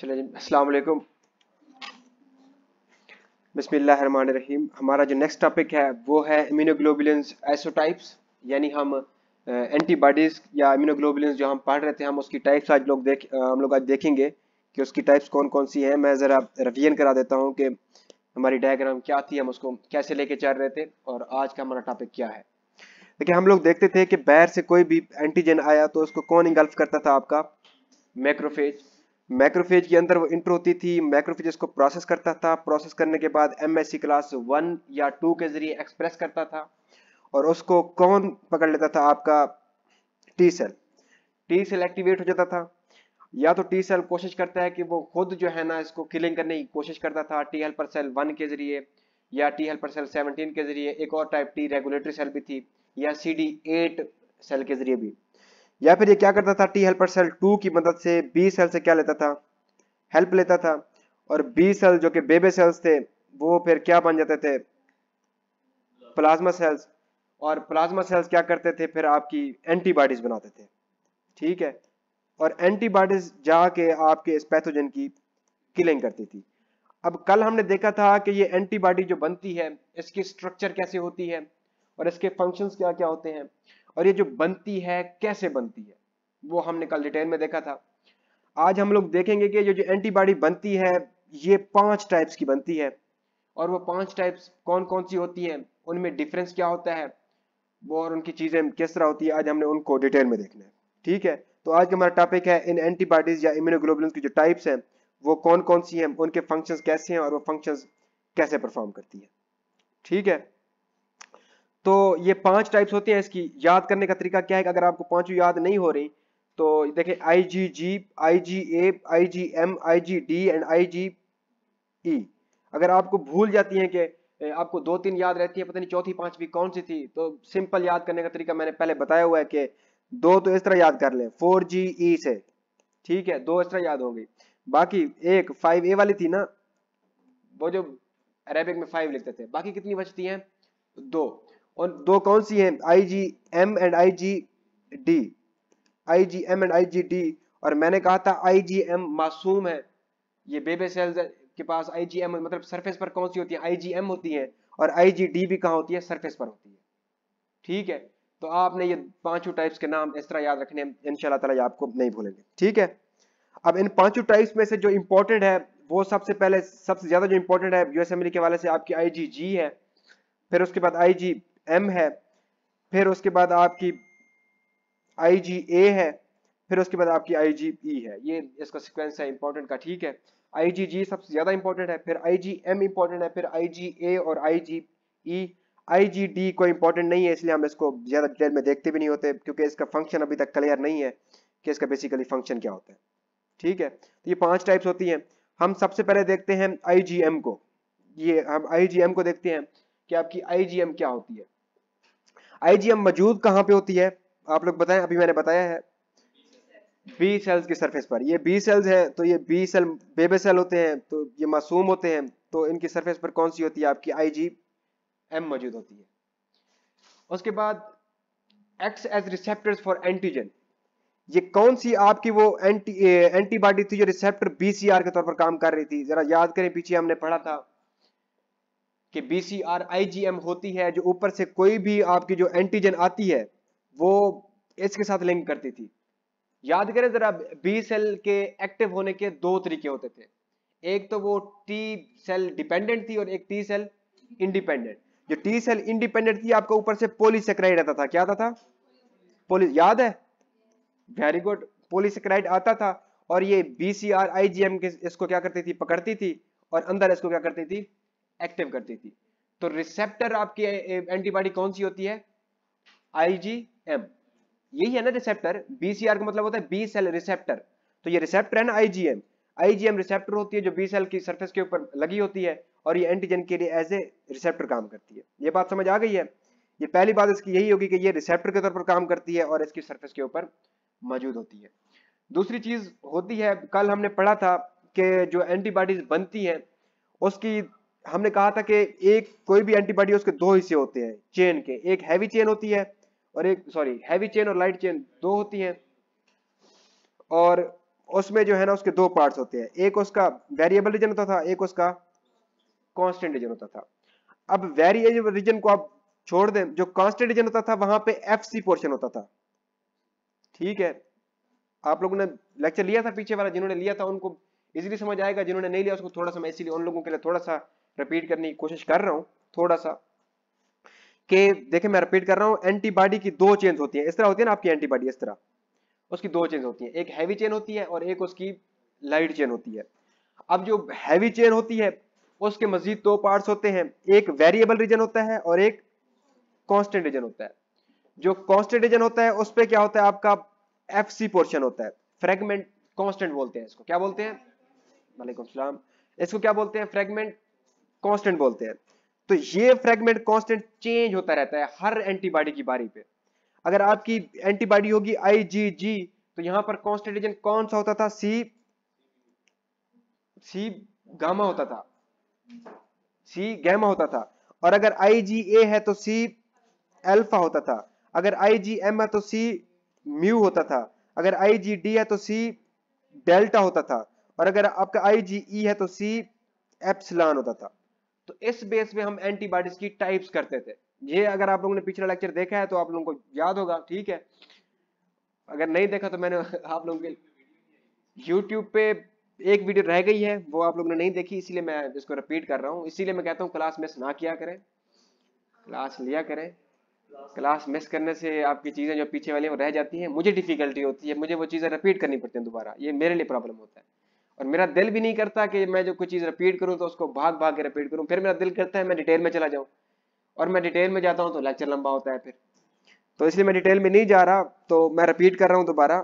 चले असलकुम बसमीम हमारा जो नेक्स्ट टॉपिक है वो है इम्यूनोग्लोबुलेंस एसोटाइप्स यानी हम एंटीबॉडीज़ या इम्यूनोग्लोबुलेंस जो हम पढ़ रहे थे हम उसकी टाइप्स आज लोग देख हम लोग आज देखेंगे कि उसकी टाइप्स कौन कौन सी हैं मैं ज़रा रिवीजन करा देता हूँ कि हमारी डायग्राम क्या थी हम उसको कैसे लेके चल रहे थे और आज का हमारा टॉपिक क्या है देखिए हम लोग देखते थे कि बैर से कोई भी एंटीजन आया तो उसको कौन इंगल्फ करता था आपका मैक्रोफेज मैक्रोफेज के अंदर वो इंटर होती थी मैक्रोफेज को प्रोसेस करता था प्रोसेस करने के बाद एमएससी क्लास वन या टू के जरिए एक्सप्रेस करता था और उसको कौन पकड़ लेता था आपका T cell T cell activate हो जाता था या तो टी सेल कोशिश करता है कि वो खुद जो है ना इसको किलिंग करने की कोशिश करता था टी हेल्पर सेल वन के जरिए या टी हेल्पर सेल सेवनटीन के जरिए एक और टाइप टी रेगुलेटरी सेल भी थी या सी डी एट सेल के जरिए भी या फिर ये क्या करता था टी हेल्पर सेल टू की मदद से बी सेल से क्या लेता था हेल्प लेता था और बी सेल जो कि बेबे सेल्स थे वो फिर क्या बन जाते थे प्लाज्मा सेल्स और प्लाज्मा सेल्स क्या करते थे फिर आपकी एंटीबॉडीज बनाते थे ठीक है और एंटीबॉडीज जाके आपके इस पैथोजन की किलिंग करती थी अब कल हमने देखा था कि ये एंटीबॉडी जो बनती है इसकी स्ट्रक्चर कैसे होती है और इसके फंक्शंस क्या क्या होते हैं और ये जो बनती है कैसे बनती है वो हमने कल डिटेल में देखा था आज हम लोग देखेंगे कि ये जो एंटीबॉडी बनती है ये पांच टाइप्स की बनती है और वो पांच टाइप्स कौन कौन सी होती हैं उनमें डिफरेंस क्या होता है वो और उनकी चीजें किस तरह होती है आज हमने उनको डिटेल में देखना है ठीक है तो आज का हमारा टॉपिक है इन एंटीबॉडीज या इम्यूनोग्लोबुलिन की जो टाइप्स हैं वो कौन कौन सी हैं उनके फंक्शंस कैसे हैं और वो फंक्शंस कैसे परफॉर्म करती है ठीक है तो ये पांच टाइप्स होते हैं इसकी याद करने का तरीका क्या है अगर आपको पांचों याद नहीं हो रही तो देखें I G G I G A I G M I G D and I G E अगर आपको भूल जाती है कि आपको दो तीन याद रहती है पता नहीं चौथी पांचवी कौन सी थी तो सिंपल याद करने का तरीका मैंने पहले बताया हुआ है कि दो तो इस तरह याद कर ले फोर जी ई से ठीक है दो इस तरह याद हो गई बाकी एक फाइव ए वाली थी ना वो जो अरेबिक में फाइव लिखते थे बाकी कितनी बचती हैं दो और दो कौन सी हैं I G M and I G D I G M and I G D और मैंने कहा था आई जी एम मासूम है ये बेबे सेल्स के पास आई जी एम मतलब सरफेस पर कौन सी होती है आई जी एम होती है और आई जी डी भी कहाँ होती है सरफेस पर होती है ठीक है तो आपने ये पांचों टाइप्स के नाम इस तरह याद रखने इनशाला तला आपको नहीं भूलेंगे ठीक है अब इन पांचों टाइप्स में से जो इम्पोर्टेंट है वो सबसे पहले सबसे ज्यादा जो इम्पोर्टेंट है यूएस के वाले से आपकी आई जी जी है फिर उसके बाद आई जी एम है फिर उसके बाद आपकी आई जी ए है फिर उसके बाद आपकी आई जी ई है ये इसका सिक्वेंस है इंपॉर्टेंट का ठीक है आई जी जी सबसे ज्यादा इंपॉर्टेंट है फिर आई जी एम इंपॉर्टेंट है फिर आई जी ए और आई जी ई आई जी डी कोई इंपॉर्टेंट नहीं है इसलिए हम इसको ज्यादा डिटेल में देखते भी नहीं होते क्योंकि इसका फंक्शन अभी तक क्लियर नहीं है कि इसका बेसिकली फंक्शन क्या होता है ठीक है तो ये पांच टाइप्स होती हैं हम सबसे पहले देखते हैं आई को ये हम आई को देखते हैं कि आपकी आई क्या होती है आईजीएम मौजूद कहां पे होती है आप लोग बताएं अभी मैंने बताया है बी सेल्स की सरफेस पर ये बी सेल्स हैं तो ये बी सेल बेबे सेल होते हैं तो ये मासूम होते हैं तो इनकी सरफेस पर कौन सी होती है आपकी आई जी एम मौजूद होती है उसके बाद acts as receptors for antigen ये कौन सी आपकी वो एंटी एंटीबॉडी थी जो रिसेप्टर बीसीआर के तौर पर काम कर रही थी जरा याद करें पीछे हमने पढ़ा था कि B C R I G M होती है जो ऊपर से कोई भी आपकी जो एंटीजन आती है वो इसके साथ लिंक करती थी याद करें जरा बी सेल के एक्टिव होने के दो तरीके होते थे एक तो वो टी सेल डिपेंडेंट थी और एक टी सेल इंडिपेंडेंट जो टी सेल इंडिपेंडेंट थी आपका ऊपर से पोलिसेक्राइड आता था क्या आता था पोली याद है वेरी गुड पोलिसेक्राइड आता था और ये B C R I G M के इसको क्या करती थी पकड़ती थी और अंदर इसको क्या करती थी एक्टिव करती थी तो रिसेप्टर आपकी एंटीबॉडी कौन सी होती है आईजीएम यही है ना रिसेप्टर बीसीआर का मतलब होता है बी सेल रिसेप्टर तो ये रिसेप्टर है ना आईजीएम आईजीएम रिसेप्टर होती है जो बी सेल की सरफेस के ऊपर लगी होती है और ये एंटीजन के लिए एज ए रिसेप्टर काम करती है ये बात समझ आ गई है ये पहली बात इसकी यही होगी कि ये रिसेप्टर के तौर पर काम करती है और इसकी सरफेस के ऊपर मौजूद होती है दूसरी चीज होती है कल हमने पढ़ा था कि जो एंटीबॉडीज बनती हैं उसकी हमने कहा था कि एक कोई भी एंटीबॉडी उसके दो हिस्से होते हैं चेन के एक हैवी चेन होती है और एक सॉरी हैवी चेन और लाइट चेन दो होती हैं और उसमें जो है ना उसके दो पार्ट्स होते हैं एक उसका वेरिएबल रीजन होता था एक उसका कांस्टेंट रीजन होता था अब वेरिएबल रीजन को आप छोड़ दें जो कांस्टेंट रीजन होता था वहां पे एफसी पोर्शन होता था ठीक है आप लोगों ने लेक्चर लिया था पीछे वाला जिन्होंने लिया था उनको इजीली समझ आएगा जिन्होंने नहीं लिया उसको थोड़ा सा मैं इसीलिए उन लोगों के लिए थोड़ा सा रिपीट करने की कोशिश कर रहा हूं थोड़ा सा कि देखिए मैं रिपीट कर रहा हूं एंटीबॉडी की दो चेंज होती है इस तरह होती है ना आपकी एंटीबॉडी इस तरह उसकी दो चेंज होती है एक हैवी चेन होती है और एक उसकी लाइट चेन होती है अब जो हैवी चेन होती है उसके मजीद दो पार्ट होते हैं एक वेरिएबल रीजन होता है और एक कॉन्स्टेंट रीजन होता है जो कॉन्स्टेंट रीजन होता है उस पर क्या होता है आपका एफ सी पोर्शन होता है फ्रेगमेंट कॉन्स्टेंट बोलते हैं इसको क्या बोलते हैं वालेकुम सलाम इसको क्या बोलते हैं फ्रेगमेंट कांस्टेंट बोलते हैं तो ये फ्रेगमेंट कांस्टेंट चेंज होता रहता है हर एंटीबॉडी की बारी पे अगर आपकी एंटीबॉडी होगी आईजीजी तो यहां पर कांस्टेंट एजेंट कौन सा होता था सी सी गामा होता था सी गैमा होता था और अगर आईजीए है तो सी अल्फा होता था अगर आईजीएम है तो सी म्यू होता था अगर आईजीडी है तो सी डेल्टा होता था और अगर आपका आईजीई e है तो सी एप्सिलॉन होता था तो इस बेस में हम एंटीबॉडीज की टाइप्स करते थे ये अगर आप लोगों ने पिछला लेक्चर देखा है तो आप लोगों को याद होगा ठीक है अगर नहीं देखा तो मैंने आप लोगों के यूट्यूब पे एक वीडियो रह गई है वो आप लोगों ने नहीं देखी इसीलिए मैं इसको रिपीट कर रहा हूँ इसीलिए मैं कहता हूँ क्लास मिस ना किया करें क्लास लिया करें क्लास मिस करने से आपकी चीज़ें जो पीछे वाली वो रह जाती हैं मुझे डिफिकल्टी होती है मुझे वो चीज़ें रिपीट करनी पड़ती हैं दोबारा ये मेरे लिए प्रॉब्लम होता है और मेरा दिल भी नहीं करता कि मैं जो कोई चीज़ रिपीट करूँ तो उसको भाग भाग के रिपीट करूँ फिर मेरा दिल करता है मैं डिटेल में चला जाऊँ और मैं डिटेल में जाता हूँ तो लेक्चर लंबा होता है फिर तो इसलिए मैं डिटेल में नहीं जा रहा तो मैं रिपीट कर रहा हूँ दोबारा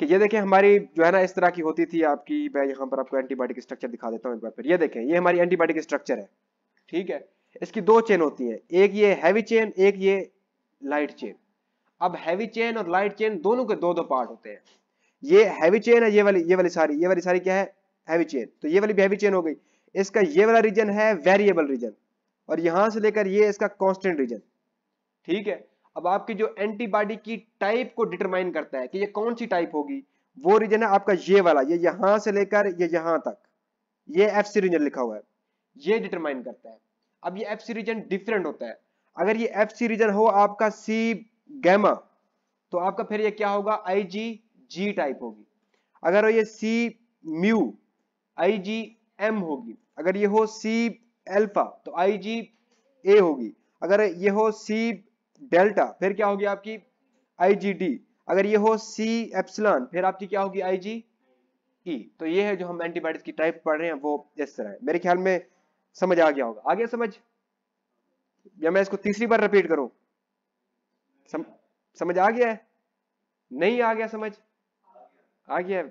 कि ये देखें हमारी जो है ना इस तरह की होती थी आपकी मैं यहाँ पर आपको एंटीबायोटिक स्ट्रक्चर दिखा देता हूँ एक बार फिर ये देखें ये हमारी एंटीबायोटिक स्ट्रक्चर है ठीक है इसकी दो चेन होती है एक ये हैवी चेन एक ये लाइट चेन अब हैवी चेन और लाइट चेन दोनों के दो दो पार्ट होते हैं ये हैवी चेन है ये वाली ये वाली सारी ये वाली सारी क्या है हैवी चेन तो ये वाली भी हैवी चेन हो गई इसका ये वाला रीजन है वेरिएबल रीजन और यहां से लेकर ये इसका कांस्टेंट रीजन ठीक है अब आपकी जो एंटीबॉडी की टाइप को डिटरमाइन करता है कि ये कौन सी टाइप होगी वो रीजन है आपका ये वाला ये यहां से लेकर ये यहां तक ये एफ सी रीजन लिखा हुआ है ये डिटरमाइन करता है अब ये एफ सी रीजन डिफरेंट होता है अगर ये एफ सी रीजन हो आपका सी गैमा तो आपका फिर ये क्या होगा आई जी जी टाइप होगी अगर ये सी म्यू आई जी एम होगी अगर ये हो सी एल्फा तो आई जी ए होगी अगर ये हो सी डेल्टा फिर क्या होगी आपकी आई जी डी अगर ये हो सी एप्सलॉन फिर आपकी क्या होगी आई जी ई तो ये है जो हम एंटीबायोटिक की टाइप पढ़ रहे हैं वो इस तरह है मेरे ख्याल में समझ आ गया होगा आगे समझ या मैं इसको तीसरी बार रिपीट करूं सम, समझ आ गया है नहीं आ गया समझ आ गया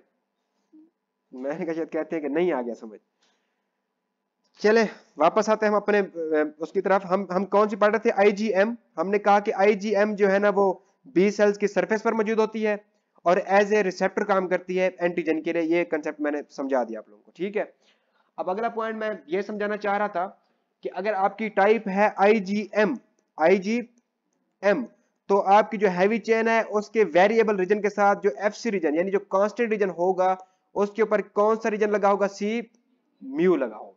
मैंने कहा शायद कहते हैं कि नहीं आ गया समझ चले वापस आते हैं हम अपने उसकी तरफ हम हम कौन सी पढ़ रहे थे आईजीएम हमने कहा कि आईजीएम जो है ना वो बी सेल्स की सरफेस पर मौजूद होती है और एज ए रिसेप्टर काम करती है एंटीजन के लिए ये कंसेप्ट मैंने समझा दिया आप लोगों को ठीक है अब अगला पॉइंट मैं ये समझाना चाह रहा था कि अगर आपकी टाइप है आई जी एम तो आपकी जो हैवी चेन है उसके वेरिएबल रीजन के साथ जो एफ सी रीजन यानी जो कांस्टेंट रीजन होगा उसके ऊपर कौन सा रीजन लगा होगा सी म्यू लगा होगा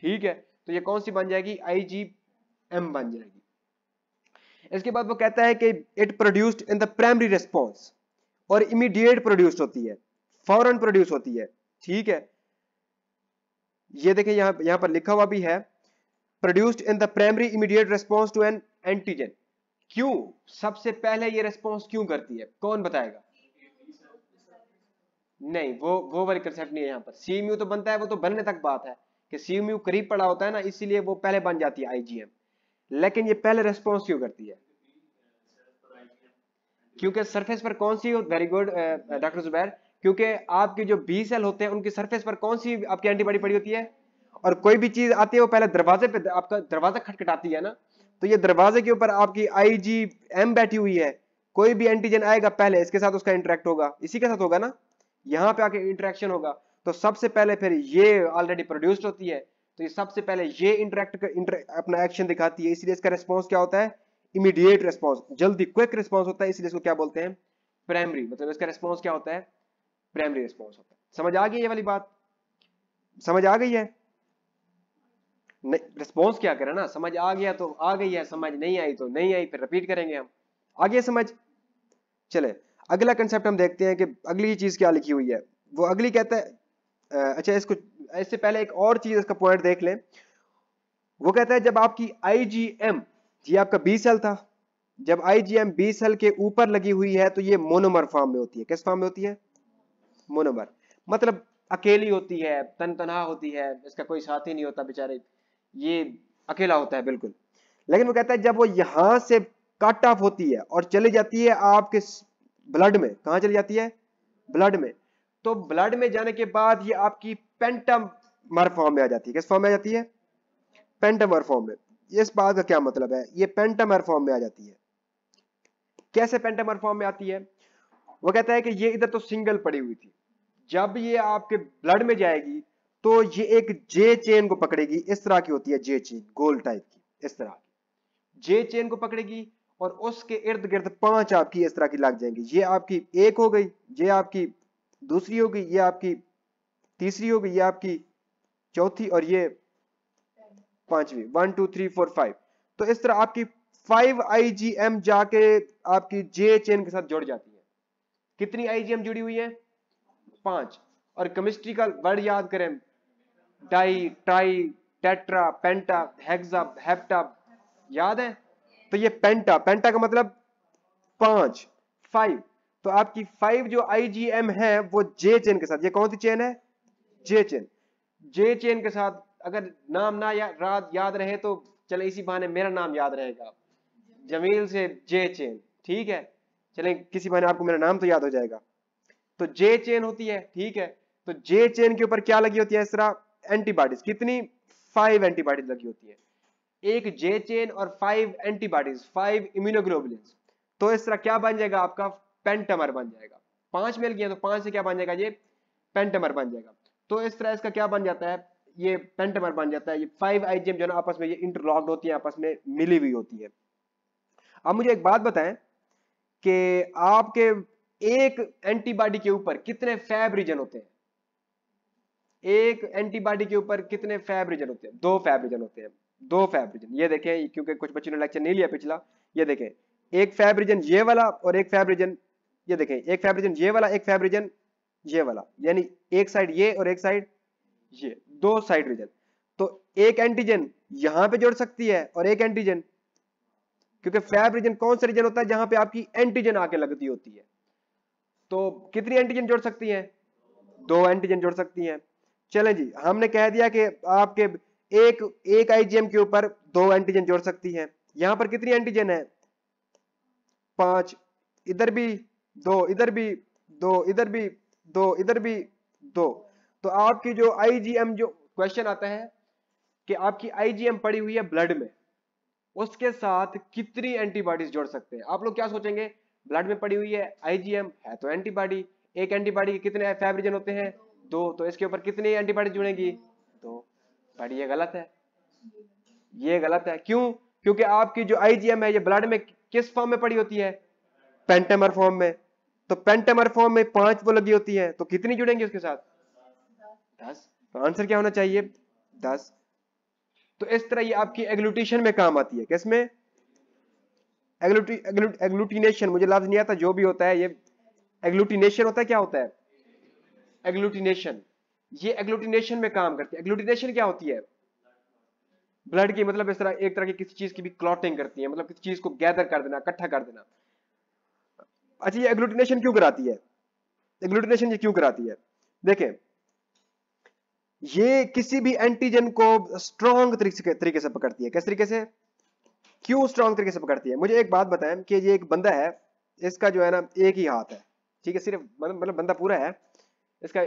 ठीक है तो ये कौन सी बन जाएगी आई जी एम बन जाएगी इसके बाद वो कहता है कि it produced in the primary response और इमीडिएट प्रोड्यूस होती है फॉरन प्रोड्यूस होती है ठीक है ये देखें यहां यहां पर लिखा हुआ भी है produced in the primary immediate response to an antigen क्यों सबसे पहले ये रेस्पॉन्स क्यों करती है कौन बताएगा नहीं वो वो वाली कंसेप्ट नहीं है यहाँ पर सीएमयू तो बनता है वो तो बनने तक बात है कि सीएमयू करीब पड़ा होता है ना इसीलिए वो पहले बन जाती है आईजीएम लेकिन ये पहले रेस्पॉन्स क्यों करती है क्योंकि सरफेस पर कौन सी वेरी गुड डॉक्टर जुबैर क्योंकि आपके जो बी सेल होते हैं उनकी सरफेस पर कौन सी आपकी एंटीबॉडी पड़ी होती है और कोई भी चीज आती है वो पहले दरवाजे पे आपका दरवाजा खटखटाती है ना तो ये दरवाजे के ऊपर आपकी आई जी एम बैठी हुई है कोई भी एंटीजन आएगा पहले इसके साथ उसका इंटरेक्ट होगा इसी के साथ होगा ना यहाँ पे आके इंटरेक्शन होगा तो सबसे पहले फिर ये ऑलरेडी प्रोड्यूस्ड होती है तो ये सबसे पहले ये इंटरेक्ट इंटर, अपना एक्शन दिखाती है इसलिए इसका रिस्पॉन्स क्या होता है इमीडिएट रिस्पॉन्स जल्दी क्विक रिस्पॉन्स होता है इसलिए इसको क्या बोलते हैं प्राइमरी मतलब इसका रिस्पॉन्स क्या होता है प्राइमरी रिस्पॉन्स होता है समझ आ गई ये वाली बात समझ आ गई है रिस्पॉन्स क्या करें ना समझ आ गया तो आ गई है समझ नहीं आई तो नहीं आई फिर रिपीट करेंगे हम आगे समझ चले अगला कंसेप्ट हम देखते हैं कि अगली चीज क्या लिखी हुई है वो अगली कहता है अच्छा इसको इससे पहले एक और चीज इसका पॉइंट देख लें वो कहता है जब आपकी आईजीएम जी आपका बी सेल था जब आईजीएम बी सेल के ऊपर लगी हुई है तो ये मोनोमर फॉर्म में होती है किस फॉर्म में होती है मोनोमर मतलब अकेली होती है तन तनहा होती है इसका कोई साथी नहीं होता बेचारे ये अकेला होता है बिल्कुल लेकिन वो कहता है जब वो यहां से कट ऑफ होती है और चली जाती है आपके ब्लड में कहा चली जाती है ब्लड में तो ब्लड में जाने के बाद ये आपकी पेंटामर फॉर्म में आ जाती है किस फॉर्म में आ जाती है पेंटामर फॉर्म में इस बात का क्या मतलब है ये पेंटामर फॉर्म में आ जाती है कैसे पेंटामर फॉर्म में आती है वो कहता है कि ये इधर तो सिंगल पड़ी हुई थी जब ये आपके ब्लड में जाएगी तो ये एक जे चेन को पकड़ेगी इस तरह की होती है जे चेन गोल टाइप की इस तरह की जे चेन को पकड़ेगी और उसके इर्द गिर्द पांच आपकी इस तरह की लग जाएंगी ये आपकी एक हो गई ये आपकी दूसरी हो गई ये आपकी तीसरी हो गई ये आपकी चौथी और ये पांचवी one two three four five तो इस तरह आपकी फाइव आईजीएम जाके आपकी जे चेन के साथ जुड़ जाती है कितनी आईजीएम जुड़ी हुई है पांच और केमिस्ट्री का वर्ड याद करें टाई tri tetra penta hexa hepta याद है तो ये पेंटा पेंटा का मतलब पांच फाइव तो आपकी फाइव जो आईजीएम है वो जे चेन के साथ ये कौन सी चेन है जे चेन जे चेन के साथ अगर नाम ना या, रात याद रहे तो चले इसी बहाने मेरा नाम याद रहेगा जमील से जे चेन ठीक है चले किसी बहाने आपको मेरा नाम तो याद हो जाएगा तो जे चेन होती है ठीक है तो जे चेन के ऊपर क्या लगी होती है इसरा एंटीबॉडीज कितनी फाइव एंटीबॉडीज लगी होती है एक जे चेन और फाइव एंटीबॉडीज फाइव इम्यूनोग्लोबुलिन तो इस तरह क्या बन जाएगा आपका पेंटमर बन जाएगा पांच मिल गया तो पांच से क्या बन जाएगा ये पेंटमर बन जाएगा तो इस तरह इसका क्या बन जाता है ये पेंटमर बन जाता है ये फाइव आईजीएम जो है आपस में ये इंटरलॉक्ड होती है आपस में मिली हुई होती है अब मुझे एक बात बताएं कि आपके एक एंटीबॉडी के ऊपर कितने फैब रीजन होते हैं एक एंटीबॉडी के ऊपर कितने फैब्रिजन होते हैं दो फैब्रिजन होते हैं दो फैब्रिजन ये देखें क्योंकि कुछ बच्चों ने लेक्चर नहीं लिया पिछला ये देखें एक फैब्रिजन ये वाला और एक फैब्रिजन ये देखें एक फैब्रिजन ये वाला एक फैब्रिजन ये वाला यानी एक साइड ये और एक साइड ये दो साइड रिजन तो एक एंटीजन यहां पे जोड़ सकती है और एक एंटीजन क्योंकि फैब रीजन कौन सा रिजन होता है जहां पे आपकी एंटीजन आके लगती होती है तो कितनी एंटीजन जोड़ सकती है दो एंटीजन जोड़ सकती हैं चले जी हमने कह दिया कि आपके एक एक आईजीएम के ऊपर दो एंटीजन जोड़ सकती है यहां पर कितनी एंटीजन है पांच इधर भी दो इधर भी दो इधर भी दो इधर भी दो तो आपकी जो आईजीएम जो क्वेश्चन आता है कि आपकी आईजीएम पड़ी हुई है ब्लड में उसके साथ कितनी एंटीबॉडीज जोड़ सकते हैं आप लोग क्या सोचेंगे ब्लड में पड़ी हुई है आईजीएम है तो एंटीबॉडी एक एंटीबॉडी के कितने फैब्रिजन होते हैं दो तो, तो इसके ऊपर कितनी एंटीबॉडी जुड़ेगी दो बट ये गलत है ये गलत है क्यों क्योंकि आपकी जो आईजीएम है ये ब्लड में किस फॉर्म में पड़ी होती है पेंटेमर फॉर्म में तो पेंटेमर फॉर्म में पांच वो लगी होती है तो कितनी जुड़ेंगी उसके साथ दस तो आंसर क्या होना चाहिए दस तो इस तरह ये आपकी एग्लूटेशन में काम आती है किसमें एग्लूटिनेशन मुझे लफ्ज नहीं आता जो भी होता है ये एग्लूटिनेशन होता है क्या होता है एग्लूटिनेशन ये एग्लूटिनेशन में काम करती है एग्लूटिनेशन क्या होती है ब्लड की मतलब इस तरह एक तरह की किसी चीज की भी क्लॉटिंग करती है मतलब किसी चीज को गैदर कर देना इकट्ठा कर देना अच्छा ये एग्लूटिनेशन क्यों कराती है एग्लूटिनेशन ये क्यों कराती है देखें ये किसी भी एंटीजन को स्ट्रॉन्ग तरीके से पकड़ती है किस तरीके से क्यों स्ट्रॉन्ग तरीके से पकड़ती है मुझे एक बात बताएं कि ये एक बंदा है इसका जो है ना एक ही हाथ है ठीक है सिर्फ मतलब, मतलब बंदा पूरा है इसका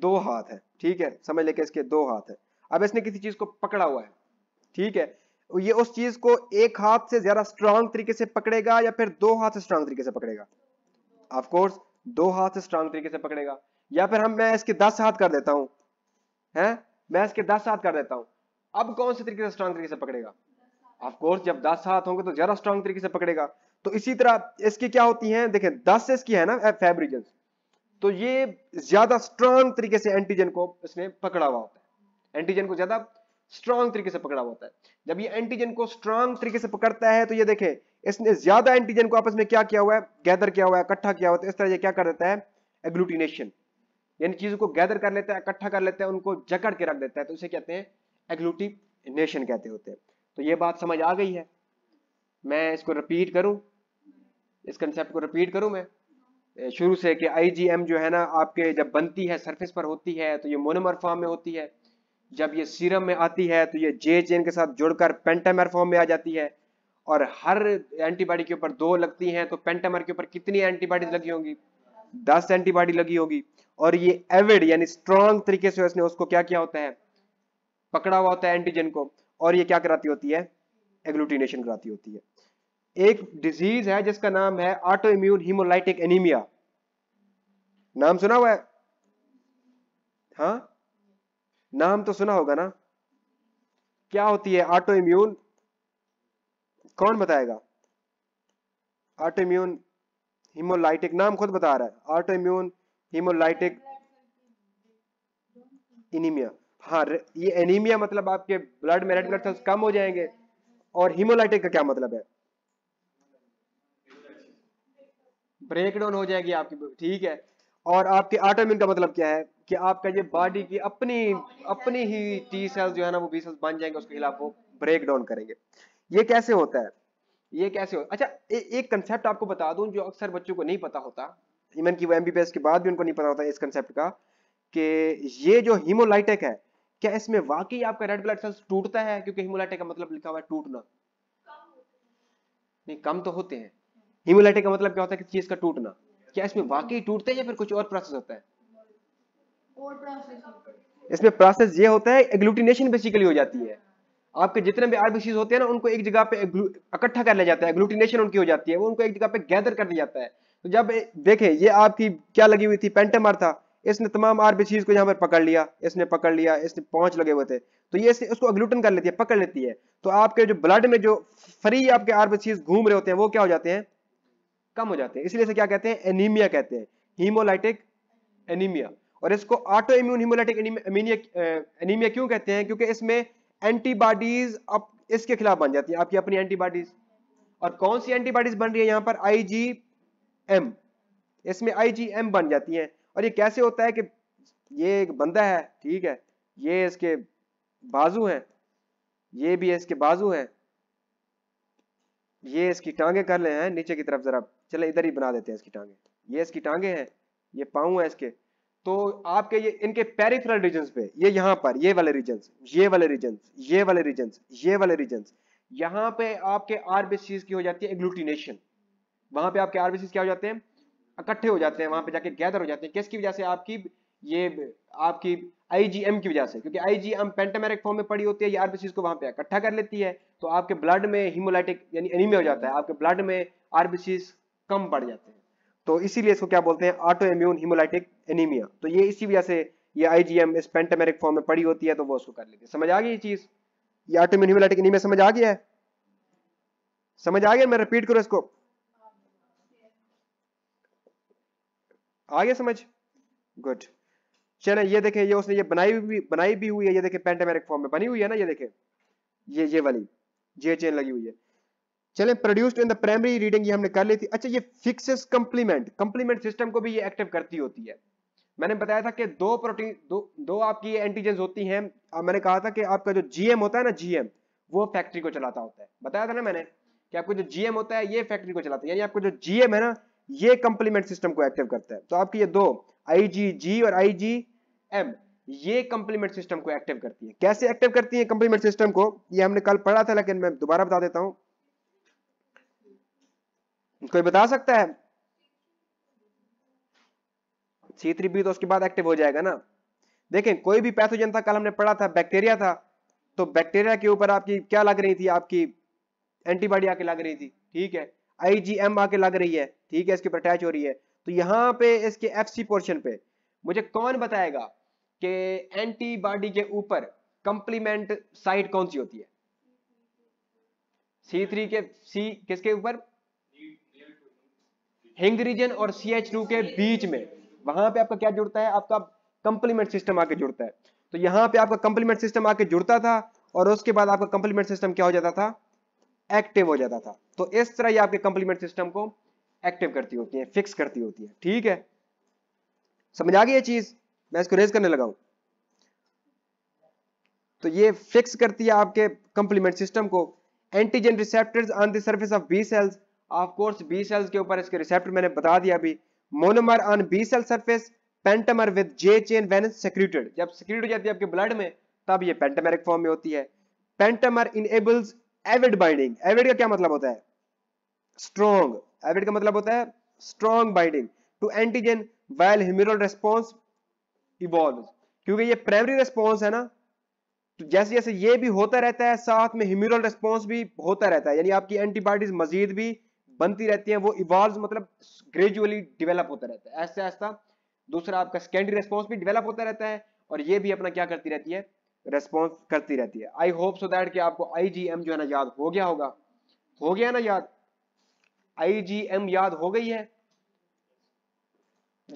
दो हाथ है ठीक है समझ लेके इसके दो हाथ है अब इसने किसी चीज को पकड़ा हुआ है ठीक है ये उस चीज को एक हाथ से ज्यादा स्ट्रांग तरीके से पकड़ेगा या फिर दो हाथ से स्ट्रांग तरीके से पकड़ेगा ऑफकोर्स दो हाथ से स्ट्रांग तरीके से पकड़ेगा या फिर हम मैं इसके दस हाथ कर देता हूं है मैं इसके दस हाथ कर देता हूं अब कौन से तरीके से स्ट्रांग तरीके से पकड़ेगा ऑफकोर्स जब दस हाथ होंगे तो ज्यादा स्ट्रांग तरीके से पकड़ेगा तो इसी तरह इसकी क्या होती है देखें दस इसकी है ना फेब्रिजन्स तो ये ज्यादा स्ट्रांग तरीके से एंटीजन को इसने पकड़ा हुआ होता है एंटीजन को ज्यादा स्ट्रांग तरीके से पकड़ा हुआ होता है जब ये एंटीजन को स्ट्रांग तरीके से पकड़ता है तो ये देखें इसने ज्यादा एंटीजन को आपस में क्या किया हुआ है गैदर किया हुआ है इकट्ठा किया हुआ है तो इस तरह ये क्या कर देता है एग्लूटिनेशन यानी चीजों को गैदर कर लेता है इकट्ठा कर लेता है उनको जकड़ के रख देता है तो इसे कहते हैं एग्लूटिनेशन कहते होते हैं तो ये बात समझ आ गई है मैं इसको रिपीट करूं इस कंसेप्ट को रिपीट करूं मैं शुरू से कि आईजीएम जो है ना आपके जब बनती है सरफेस पर होती है तो ये मोनोमर फॉर्म में होती है जब ये सीरम में आती है तो ये जे चेन के साथ जुड़कर पेंटामर फॉर्म में आ जाती है और हर एंटीबॉडी के ऊपर दो लगती हैं तो पेंटामर के ऊपर कितनी एंटीबॉडीज लगी होंगी दस एंटीबॉडी लगी होगी और ये एविड यानी स्ट्रॉन्ग तरीके से उसने उसको क्या किया होता है पकड़ा हुआ होता है एंटीजन को और ये क्या कराती होती है एग्लूटिनेशन कराती होती है एक डिजीज है जिसका नाम है ऑटो इम्यून हीमोलाइटिक एनीमिया नाम सुना हुआ है हा नाम तो सुना होगा ना क्या होती है ऑटो इम्यून कौन बताएगा ऑटो इम्यून हीमोलाइटिक नाम खुद बता रहा है ऑटो इम्यून हीमोलाइटिक एनीमिया हाँ ये एनीमिया मतलब आपके ब्लड में रेड ब्लड सेल्स कम हो जाएंगे और हीमोलाइटिक का क्या मतलब है ब्रेक डाउन हो जाएगी आपकी ठीक है और आपके आटोमिन का मतलब क्या है कि आपका ये बॉडी की अपनी अपनी ही टी सेल्स जो है ना वो बी सेल्स बन जाएंगे उसके खिलाफ वो ब्रेक डाउन करेंगे ये कैसे होता है ये कैसे होता अच्छा ए, एक कंसेप्ट आपको बता दूं जो अक्सर बच्चों को नहीं पता होता इवन की वो एमबीबीएस के बाद भी उनको नहीं पता होता इस कंसेप्ट का कि ये जो हीमोलाइटेक है क्या इसमें वाकई आपका रेड ब्लड सेल्स टूटता है क्योंकि हीमोलाइटेक का मतलब लिखा हुआ है टूटना नहीं कम तो होते हैं हिमोलाइटिक का मतलब क्या होता है किसी चीज का टूटना क्या इसमें वाकई टूटते हैं या फिर कुछ और प्रोसेस होता है इसमें प्रोसेस ये होता है एग्लूटिनेशन बेसिकली हो जाती है आपके जितने भी आरबीसी होते हैं ना उनको एक जगह पे इकट्ठा कर लिया जाता है एग्लूटिनेशन उनकी हो जाती है वो उनको एक जगह पे गैदर कर दिया जाता है तो जब देखें ये आपकी क्या लगी हुई थी पेंटेमर था इसने तमाम आरबीसी को यहाँ पर पकड़ लिया इसने पकड़ लिया इसने पहुंच लगे हुए थे तो ये उसको एग्लूटन कर लेती है पकड़ लेती है तो आपके जो ब्लड में जो फ्री आपके आरबीसी घूम रहे होते हैं वो क्या हो जाते हैं कम हो जाते हैं इसलिए क्या कहते हैं एनीमिया कहते हैं हीमोलाइटिक एनीमिया और इसको ऑटो इम्यून हीमोलाइटिक एनीमिया क्यों कहते हैं क्योंकि इसमें एंटीबॉडीज अब इसके खिलाफ बन जाती है आपकी अपनी एंटीबॉडीज और कौन सी एंटीबॉडीज बन रही है यहाँ पर आईजीएम इसमें आई बन जाती है और ये कैसे होता है कि ये एक बंदा है ठीक है ये इसके बाजू है ये भी इसके बाजू है ये इसकी टांगे कर ले हैं नीचे की तरफ जरा चले इधर ही बना देते हैं इसकी टांगे ये इसकी टांगे हैं ये पाऊ है इसके तो आपके ये इनके पेरिफेरल रीजन पे ये यहाँ पर ये वाले रीजन ये वाले रीजन ये वाले रीजन ये वाले रीजन यहाँ पे आपके आरबीसी की हो जाती है एग्लूटिनेशन वहां पे आपके आरबीसी क्या हो जाते हैं इकट्ठे हो जाते हैं वहां पे जाके गैदर हो जाते हैं किसकी वजह से आपकी ये आपकी आईजीएम की वजह से क्योंकि आईजीएम पेंटामेरिक फॉर्म में पड़ी होती है ये आरबीसी को वहां पे इकट्ठा कर लेती है तो आपके ब्लड में हिमोलाइटिक यानी एनीमिया हो जाता है आपके ब्लड में आरबीसी कम बढ़ जाते हैं तो इसीलिए इसको क्या बोलते हैं ऑटो इम्यून हिमोलाइटिक एनीमिया तो ये इसी वजह से ये आईजीएम इस पेंटामेरिक फॉर्म में पड़ी होती है तो वो उसको कर लेते हैं समझ आ गई ये चीज ये ऑटो इम्यून हिमोलाइटिक एनीमिया समझ आ गया है समझ आ गया मैं रिपीट करूं इसको आ गया समझ गुड चले ये देखें ये उसने ये बनाई भी बनाई भी हुई है ये देखें पेंटामेरिक फॉर्म में बनी हुई है ना ये देखें ये ये वाली ये चेन लगी हुई है चले produced in the primary reading ये हमने कर ली थी अच्छा ये फिक्सेस कंप्लीमेंट कंप्लीमेंट सिस्टम को भी ये एक्टिव करती होती है मैंने बताया था कि दो प्रोटीन दो दो आपकी एंटीजेंस होती हैं मैंने कहा था कि आपका जो जीएम होता है ना जीएम वो फैक्ट्री को चलाता होता है बताया था ना मैंने कि आपको जो जीएम होता है ये फैक्ट्री को चलाता है यानी आपको जो जीएम है ना ये कंप्लीमेंट सिस्टम को एक्टिव करता है तो आपकी ये दो आईजीजी और आई ये कंप्लीमेंट सिस्टम को एक्टिव करती है कैसे एक्टिव करती है कंप्लीमेंट सिस्टम को ये हमने कल पढ़ा था लेकिन मैं दोबारा बता देता हूँ कोई बता सकता है सी थ्री बी तो उसके बाद एक्टिव हो जाएगा ना देखें कोई भी पैथोजन था कल हमने पढ़ा था बैक्टीरिया था तो बैक्टीरिया के ऊपर आपकी क्या लग रही थी आपकी एंटीबॉडी आके लग रही थी ठीक है आईजीएम आके लग रही है ठीक है इसके ऊपर अटैच हो रही है तो यहाँ पे इसके सी पोर्शन पे मुझे कौन बताएगा कि एंटीबॉडी के ऊपर कंप्लीमेंट साइट कौन सी होती है सी थ्री के सी किसके ऊपर हिंग रीजन और सी एच टू के बीच में वहां पे आपका क्या जुड़ता है आपका कंप्लीमेंट सिस्टम आके जुड़ता है तो यहाँ पे आपका कंप्लीमेंट सिस्टम आके जुड़ता था और उसके बाद आपका कंप्लीमेंट सिस्टम क्या हो जाता था एक्टिव हो जाता था तो इस तरह ये आपके कंप्लीमेंट सिस्टम को एक्टिव करती होती है फिक्स करती होती है ठीक है समझ आ गई ये चीज मैं इसको रेज करने लगा हूं तो ये फिक्स करती है आपके कंप्लीमेंट सिस्टम को antigen receptors on the surface of B cells of course B cells के ऊपर इसके रिसेप्टर मैंने बता दिया अभी monomer on B cell surface pentamer with J chain when secreted जब सेक्रेट हो जाती है आपके ब्लड में तब ये पेंटामेरिक फॉर्म में होती है pentamer enables avid binding avid का क्या मतलब होता है स्ट्रांग एविड का मतलब होता है strong binding to antigen while humoral response evolve क्योंकि ये प्राइमरी रिस्पांस है ना तो जैसे जैसे ये भी होता रहता है साथ में ह्यूमरल रिस्पांस भी होता रहता है यानी आपकी एंटीबॉडीज मजीद भी बनती रहती है वो इवॉल्व मतलब ग्रेजुअली डिवेलप होता रहता है ऐसा ऐसा दूसरा आपका सेकेंडरी रेस्पॉन्स भी डिवेलप होता रहता है और ये भी अपना क्या करती रहती है रेस्पॉन्स करती रहती है आई होप सो दैट कि आपको आई जी एम जो है ना याद हो गया होगा हो गया ना याद आई जी एम याद हो गई है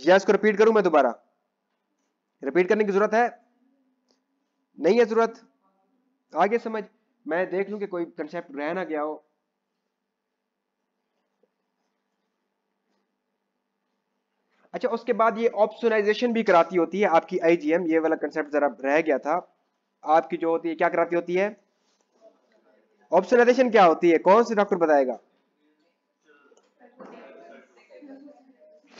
या इसको रिपीट करूं मैं दोबारा रिपीट करने की जरूरत है नहीं है जरूरत आगे समझ मैं देख लूं कि कोई कंसेप्ट रह ना गया हो अच्छा उसके बाद ये ऑप्शनाइजेशन भी कराती होती है आपकी आईजीएम ये वाला कंसेप्ट जरा रह गया था आपकी जो होती है क्या कराती होती है ऑप्शनाइजेशन क्या होती है कौन से डॉक्टर बताएगा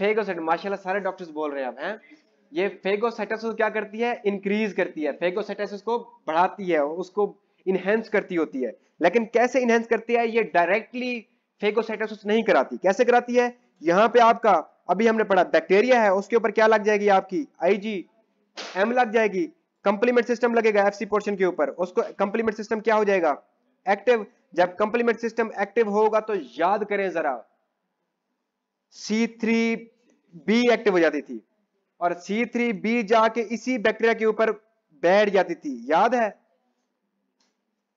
फेगोसाइट माशाल्लाह सारे डॉक्टर्स बोल रहे हैं अब हैं ये फेगोसाइटोसिस क्या करती है इंक्रीज करती है फेगोसाइटोसिस को बढ़ाती है उसको इनहेंस करती होती है लेकिन कैसे इनहेंस करती है ये डायरेक्टली फेगोसाइटोसिस नहीं कराती कैसे कराती है यहाँ पे आपका अभी हमने पढ़ा बैक्टीरिया है उसके ऊपर क्या लग जाएगी आपकी आईजी एम लग जाएगी कंप्लीमेंट सिस्टम लगेगा एफसी पोर्शन के ऊपर उसको कंप्लीमेंट सिस्टम क्या हो जाएगा एक्टिव जब कंप्लीमेंट सिस्टम एक्टिव होगा तो याद करें जरा सी थ्री बी एक्टिव हो जाती थी और सी थ्री बी जाके इसी बैक्टीरिया के ऊपर बैठ जाती थी याद है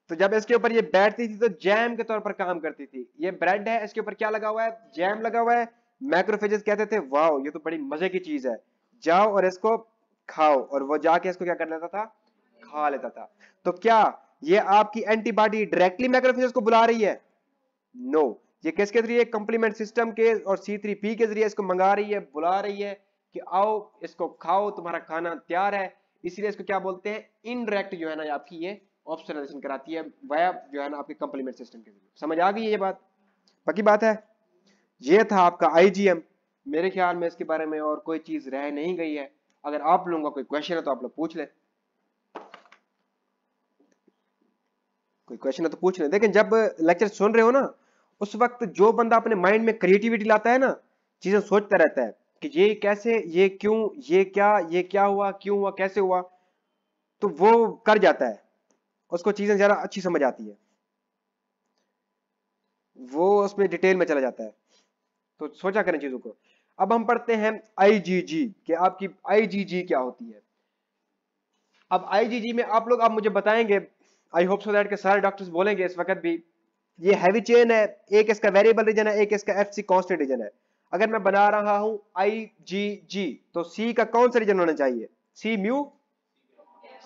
तो जब इसके ऊपर ये बैठती थी तो जैम के तौर पर काम करती थी ये ब्रेड है इसके ऊपर क्या लगा हुआ है जैम लगा हुआ है मैक्रोफेजेस कहते थे वाओ ये तो बड़ी मजे की चीज है जाओ और इसको खाओ और वो जाके इसको क्या कर लेता था खा लेता था तो क्या ये आपकी एंटीबॉडी डायरेक्टली मैक्रोफेजेस को बुला रही है नो no. ये किसके जरिए कंप्लीमेंट सिस्टम के और सी थ्री पी के जरिए इसको मंगा रही है बुला रही है कि आओ इसको खाओ तुम्हारा खाना तैयार है इसीलिए इसको क्या बोलते हैं इनडायरेक्ट जो है ना आपकी ये ऑप्शनलाइजेशन कराती है वह जो है ना आपके कंप्लीमेंट सिस्टम के जरिए समझ आ गई ये बात पक्की बात है ये था आपका आईजीएम मेरे ख्याल में इसके बारे में और कोई चीज रह नहीं गई है अगर आप लोगों का कोई क्वेश्चन है तो आप लोग पूछ ले कोई क्वेश्चन है तो पूछ ले लेकिन जब लेक्चर सुन रहे हो ना उस वक्त जो बंदा अपने माइंड में क्रिएटिविटी लाता है ना चीजें सोचता रहता है कि ये कैसे ये क्यों ये क्या ये क्या हुआ क्यों हुआ कैसे हुआ तो वो कर जाता है उसको चीजें ज्यादा अच्छी समझ आती है वो उसमें डिटेल में चला जाता है तो सोचा करें चीजों को अब हम पढ़ते हैं आईजीजी कि आपकी आईजीजी क्या होती है अब आईजीजी में आप लोग आप मुझे बताएंगे आई होप सो दैट के सारे डॉक्टर्स बोलेंगे इस वक्त भी ये हैवी चेन है एक इसका वेरिएबल रीजन है एक इसका एफ सी कॉन्स्टेंट रीजन है अगर मैं बना रहा हूं आई जी जी तो सी का कौन सा रीजन होना चाहिए सी म्यू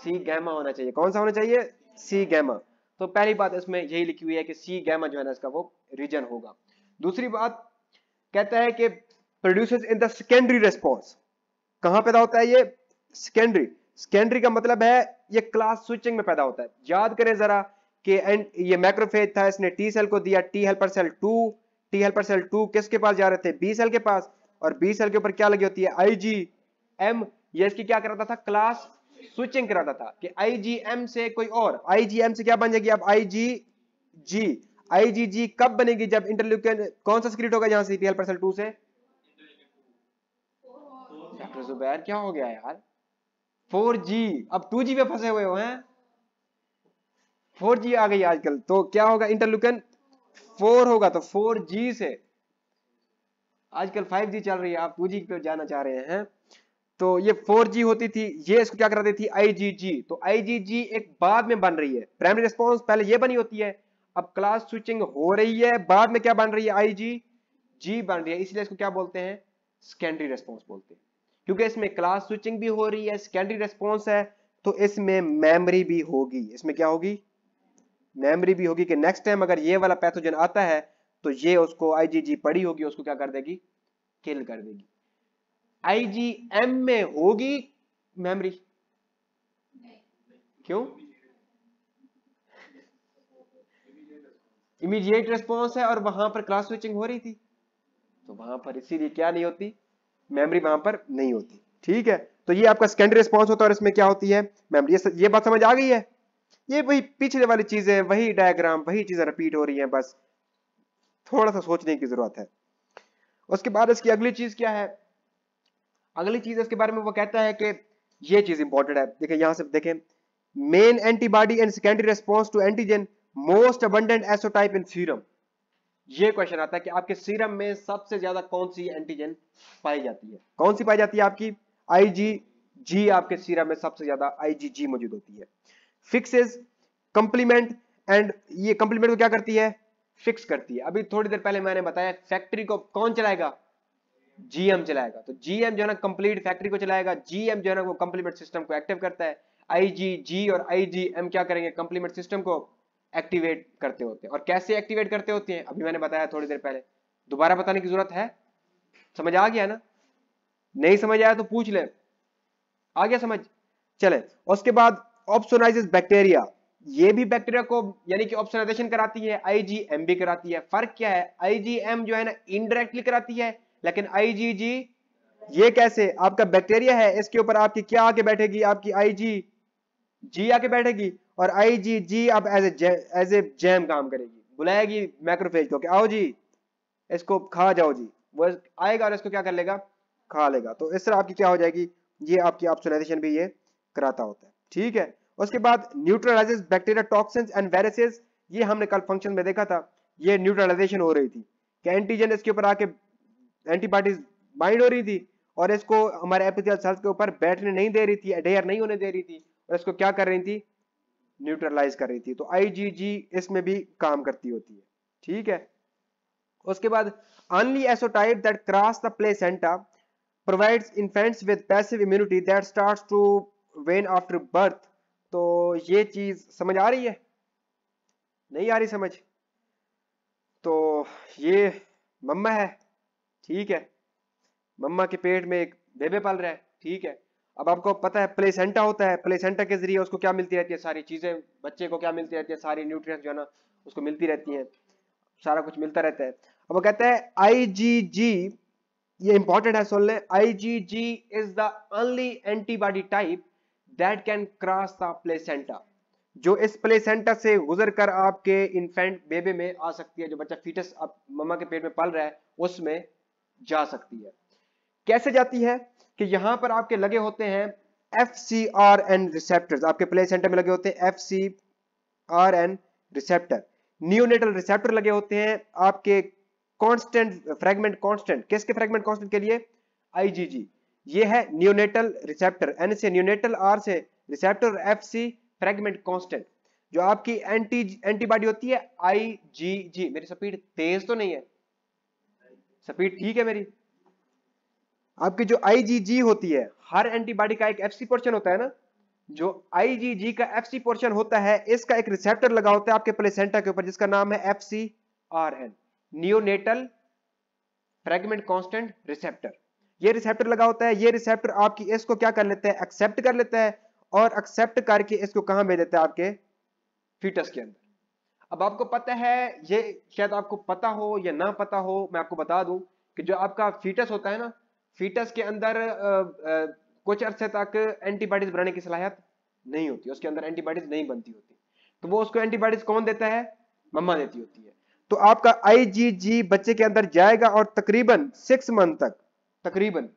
सी गैमा होना चाहिए कौन सा होना चाहिए सी गैमा तो पहली बात इसमें यही लिखी हुई है कि सी गैमा जो है ना इसका वो रीजन होगा दूसरी बात कहता है कि produces in the secondary response कहां पैदा होता है ये सेकेंडरी सेकेंडरी का मतलब है ये क्लास स्विचिंग में पैदा होता है याद करें जरा कि ये मैक्रोफेज था इसने टी सेल को दिया T helper cell two T helper cell two किसके पास जा रहे थे बी सेल के पास और बी सेल के ऊपर क्या लगी होती है आई जी एम ये इसकी क्या कराता था क्लास स्विचिंग कराता था कि आई जी एम से कोई और आई जी एम से क्या बन जाएगी अब आई जी जी आईजीजी कब बनेगी जब इंटरल्यूकेन कौन सा स्क्रीट होगा यहाँ सीपीएल परसल टू से डॉक्टर e जुबैर क्या हो गया यार 4G अब 2G पे फंसे हुए हो हैं 4G आ गई आजकल तो क्या होगा इंटरल्यूकेन 4 होगा तो 4G से आजकल 5G चल रही है आप 2G पे जाना चाह रहे हैं तो ये 4G होती थी ये इसको क्या कराती थी IGG तो IGG एक बाद में बन रही है प्राइमरी रिस्पॉन्स पहले ये बनी होती है अब क्लास स्विचिंग हो रही है बाद में क्या बन रही है आई जी जी बन रही है इसलिए इसको क्या बोलते हैं सेकेंडरी रेस्पॉन्स बोलते हैं क्योंकि इसमें क्लास स्विचिंग भी हो रही है सेकेंडरी रेस्पॉन्स है तो इसमें मेमरी भी होगी इसमें क्या होगी मेमरी भी होगी कि नेक्स्ट टाइम अगर ये वाला पैथोजन आता है तो ये उसको आईजीजी पड़ी होगी उसको क्या कर देगी किल कर देगी आईजीएम में होगी मेमरी क्यों इमीडिएट रिस्पॉन्स है और वहां पर क्लास स्विचिंग हो रही थी तो वहां पर इसीलिए क्या नहीं होती मेमोरी वहां पर नहीं होती ठीक है तो ये आपका सेकेंडरी रिस्पॉन्स होता है और इसमें क्या होती है मेमोरी ये, ये बात समझ आ गई है ये वही पिछले वाली चीजें वही डायग्राम वही चीजें रिपीट हो रही है बस थोड़ा सा सोचने की जरूरत है उसके बाद इसकी अगली चीज क्या है अगली चीज इसके बारे में वो कहता है कि ये चीज इंपॉर्टेंट है देखें यहां से देखें main antibody and secondary response to antigen most abundant isotype in serum ये क्वेश्चन आता है कि आपके सीरम में सबसे ज्यादा कौन सी एंटीजन पाई जाती है कौन सी पाई जाती है आपकी आईजीजी आपके सीरम में सबसे ज्यादा आईजीजी मौजूद होती है फिक्सेस कंप्लीमेंट एंड ये कंप्लीमेंट को क्या करती है फिक्स करती है अभी थोड़ी देर पहले मैंने बताया फैक्ट्री को कौन चलाएगा जीएम चलाएगा तो जीएम जो है ना कंप्लीट फैक्ट्री को चलाएगा जीएम जो है ना वो कंप्लीमेंट सिस्टम को एक्टिव करता है आईजीजी और आईजीएम क्या करेंगे कंप्लीमेंट सिस्टम को एक्टिवेट करते होते हैं और कैसे एक्टिवेट करते होते हैं अभी मैंने बताया थोड़ी देर पहले दोबारा बताने की जरूरत है समझ आ गया ना नहीं समझ आया तो पूछ ले आ गया समझ चले उसके बाद ऑप्शनाइजेस बैक्टीरिया ये भी बैक्टीरिया को यानी कि ऑप्शनाइजेशन कराती है आईजीएम भी कराती है फर्क क्या है आईजीएम जो है ना इनडायरेक्टली कराती है लेकिन आईजीजी ये कैसे आपका बैक्टीरिया है इसके ऊपर आपकी क्या आके बैठेगी आपकी आईजी जी आके बैठेगी और आई जी जी अब as a as a jam काम करेगी बुलाएगी मैक्रोफेज को कि आओ जी इसको खा जाओ जी वो आएगा और इसको क्या कर लेगा खा लेगा तो इस तरह आपकी क्या हो जाएगी ये आपकी ऑप्शनाइजेशन भी ये कराता होता है ठीक है उसके बाद neutralizes bacteria toxin and viruses ये हमने कल फंक्शन में देखा था ये न्यूट्रलाइजेशन हो रही थी कि एंटीजन इसके ऊपर आके एंटीबॉडीज बाइंड हो रही थी और इसको हमारे एपिथियल सेल्स के ऊपर बैठने नहीं दे रही थी अडेयर नहीं होने दे रही थी इसको क्या कर रही थी न्यूट्रलाइज कर रही थी तो आईजीजी इसमें भी काम करती होती है ठीक है उसके बाद only isotype that cross the placenta provides infants with passive immunity that start to wane after birth तो ये चीज समझ आ रही है नहीं आ रही समझ तो ये मम्मा है ठीक है मम्मा के पेट में एक बेबे पल रहा है ठीक है अब आपको पता है प्लेसेंटा होता है प्लेसेंटा के जरिए उसको क्या मिलती रहती है सारी चीजें बच्चे को क्या मिलती रहती है सारी न्यूट्रिएंट्स जो है ना उसको मिलती रहती हैं सारा कुछ मिलता रहता है अब वो कहते हैं आईजीजी ये इंपॉर्टेंट है सुन लें I G G is the only antibody type that can cross the placenta जो इस प्लेसेंटा से गुजर कर आपके इन्फेंट बेबे में आ सकती है जो बच्चा फीटस आप मम्मा के पेट में पल रहा है उसमें जा सकती है कैसे जाती है कि यहां पर आपके लगे होते हैं F C R N receptor आपके प्ले सेंटर में लगे होते हैं F C R N receptor neonatal receptor लगे होते हैं आपके कॉन्स्टेंट फ्रेगमेंट कॉन्स्टेंट किसके फ्रेगमेंट कॉन्स्टेंट के लिए आईजीजी ये है न्यूनेटल रिसेप्टर एन से न्यूनेटल आर से receptor F C fragment constant जो आपकी एंटी एंटीबॉडी होती है आईजीजी मेरी स्पीड तेज तो नहीं है स्पीड ठीक है मेरी आपकी जो आईजीजी होती है हर एंटीबॉडी का एक एफसी पोर्शन होता है ना जो आईजीजी का एफसी पोर्शन होता है इसका एक रिसेप्टर लगा होता है आपके प्लेसेंटा के ऊपर जिसका नाम है F C R N neonatal fragment constant receptor ये रिसेप्टर लगा होता है ये रिसेप्टर आपकी इसको क्या कर लेते हैं एक्सेप्ट कर लेता है और एक्सेप्ट करके इसको कहां भेज देता है आपके फीटस के अंदर अब आपको पता है ये शायद आपको पता हो या ना पता हो मैं आपको बता दूं कि जो आपका फीटस होता है ना फीटस के अंदर कुछ अर्से तक एंटीबॉडीज बनाने की सलाहियत नहीं होती उसके अंदर एंटीबॉडीज नहीं बनती होती तो वो उसको एंटीबॉडीज कौन देता है मम्मा देती होती है तो आपका आईजीजी बच्चे के अंदर जाएगा और तकरीबन सिक्स मंथ तक तकरीबन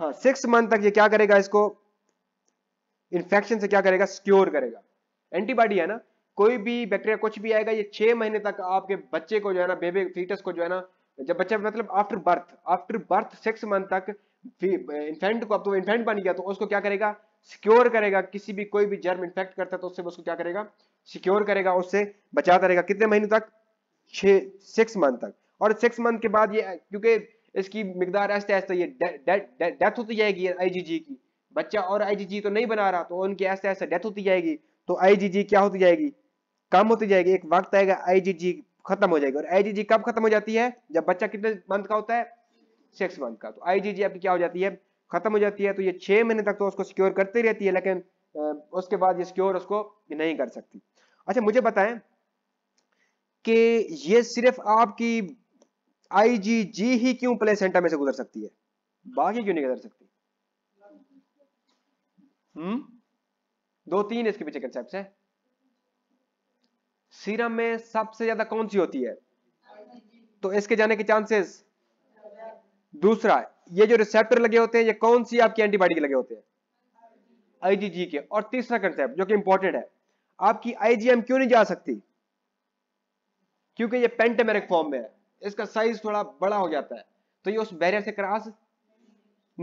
हाँ सिक्स मंथ तक ये क्या करेगा इसको इन्फेक्शन से क्या करेगा सिक्योर करेगा एंटीबॉडी है ना कोई भी बैक्टीरिया कुछ भी आएगा ये छह महीने तक आपके बच्चे को जो है ना बेबी फीटस को जो है ना जब बच्चा मतलब after birth after birth six month तक इन्फेंट को अब तो इन्फेंट बन गया तो उसको क्या करेगा सिक्योर करेगा किसी भी कोई भी जर्म इन्फेक्ट करता है तो उससे उसको क्या करेगा सिक्योर करेगा उससे बचाता रहेगा कितने महीने तक छः सिक्स मंथ तक और सिक्स मंथ के बाद ये क्योंकि इसकी मकदार ऐसे ऐसे तो ये डे, डे, डे, डेथ होती जाएगी आईजीजी की बच्चा और आईजीजी तो नहीं बना रहा तो उनकी ऐसे ऐसे डेथ होती जाएगी तो आईजीजी क्या होती जाएगी कम होती जाएगी एक वक्त आएगा आईजीजी खत्म हो जाएगी और आईजीजी कब खत्म हो जाती है जब बच्चा कितने मंथ का होता है सिक्स मंथ का तो आईजीजी आपकी क्या हो जाती है खत्म हो जाती है तो ये छह महीने तक तो उसको सिक्योर करती रहती है लेकिन उसके बाद ये सिक्योर उसको नहीं कर सकती अच्छा मुझे बताएं कि ये सिर्फ आपकी आईजीजी ही क्यों प्लेसेंटा में से गुजर सकती है बाकी क्यों नहीं गुजर सकती हम्म दो तीन इसके पीछे कंसेप्ट है सीरम में सबसे ज्यादा कौन सी होती है तो इसके जाने के चांसेस दूसरा ये जो रिसेप्टर लगे होते हैं ये कौन सी आपकी एंटीबॉडी के लगे होते हैं आईजीजी के और तीसरा कंसेप्ट जो कि इंपॉर्टेंट है आपकी आईजीएम क्यों नहीं जा सकती क्योंकि ये पेंटेमेरिक फॉर्म में है इसका साइज थोड़ा बड़ा हो जाता है तो ये उस बैरियर से क्रॉस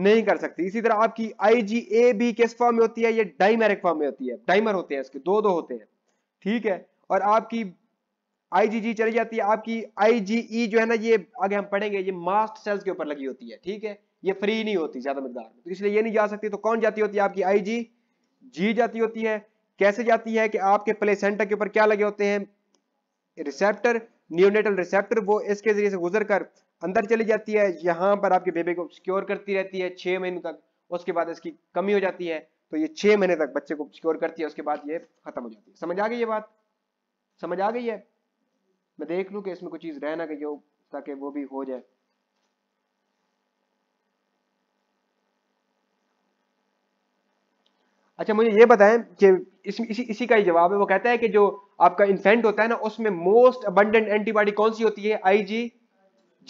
नहीं कर सकती इसी तरह आपकी आईजीए भी किस फॉर्म में होती है ये डाइमेरिक फॉर्म में होती है डाइमर होते हैं इसके दो दो होते हैं ठीक है और आपकी आईजीजी चली जाती है आपकी आईजीई e जो है ना ये आगे हम पढ़ेंगे ये मास्ट सेल्स के ऊपर लगी होती है ठीक है ये फ्री नहीं होती ज्यादा मकदार में तो इसलिए ये नहीं जा सकती तो कौन जाती होती है आपकी आई जी जी जाती होती है कैसे जाती है कि आपके प्लेसेंटर के ऊपर क्या लगे होते हैं रिसेप्टर न्यूनेटल रिसेप्टर वो इसके जरिए से गुजर कर अंदर चली जाती है यहाँ पर आपके बेबे को सिक्योर करती रहती है छह महीने तक उसके बाद इसकी कमी हो जाती है तो ये छह महीने तक बच्चे को सिक्योर करती है उसके बाद ये खत्म हो जाती है समझ आ गई ये बात समझ आ गई है मैं देख लूँ कि इसमें कोई चीज़ रह ना गई हो ताकि वो भी हो जाए अच्छा मुझे ये बताएं कि इस, इसी इसी का ही जवाब है वो कहता है कि जो आपका इन्फेंट होता है ना उसमें मोस्ट अबंडेंट एंटीबॉडी कौन सी होती है आई जी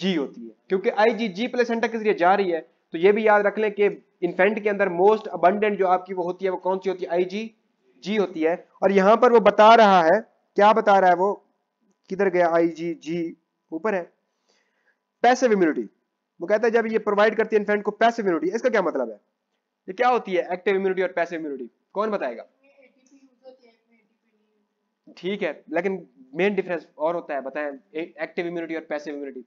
जी होती है क्योंकि आई जी जी के जरिए जा रही है तो ये भी याद रख लें कि इन्फेंट के अंदर मोस्ट अबंडेंट जो आपकी वो होती है वो कौन सी होती है आई जी जी होती है और यहाँ पर वो बता रहा है क्या बता रहा है वो किधर गया आई जी जी ऊपर है पैसिव इम्यूनिटी वो कहता है जब ये प्रोवाइड करती है इन्फेंट को पैसिव इम्यूनिटी इसका क्या मतलब है ये क्या होती है एक्टिव इम्यूनिटी और पैसिव इम्यूनिटी कौन बताएगा ठीक है लेकिन मेन डिफरेंस और होता है बताएं एक्टिव इम्यूनिटी और पैसिव इम्यूनिटी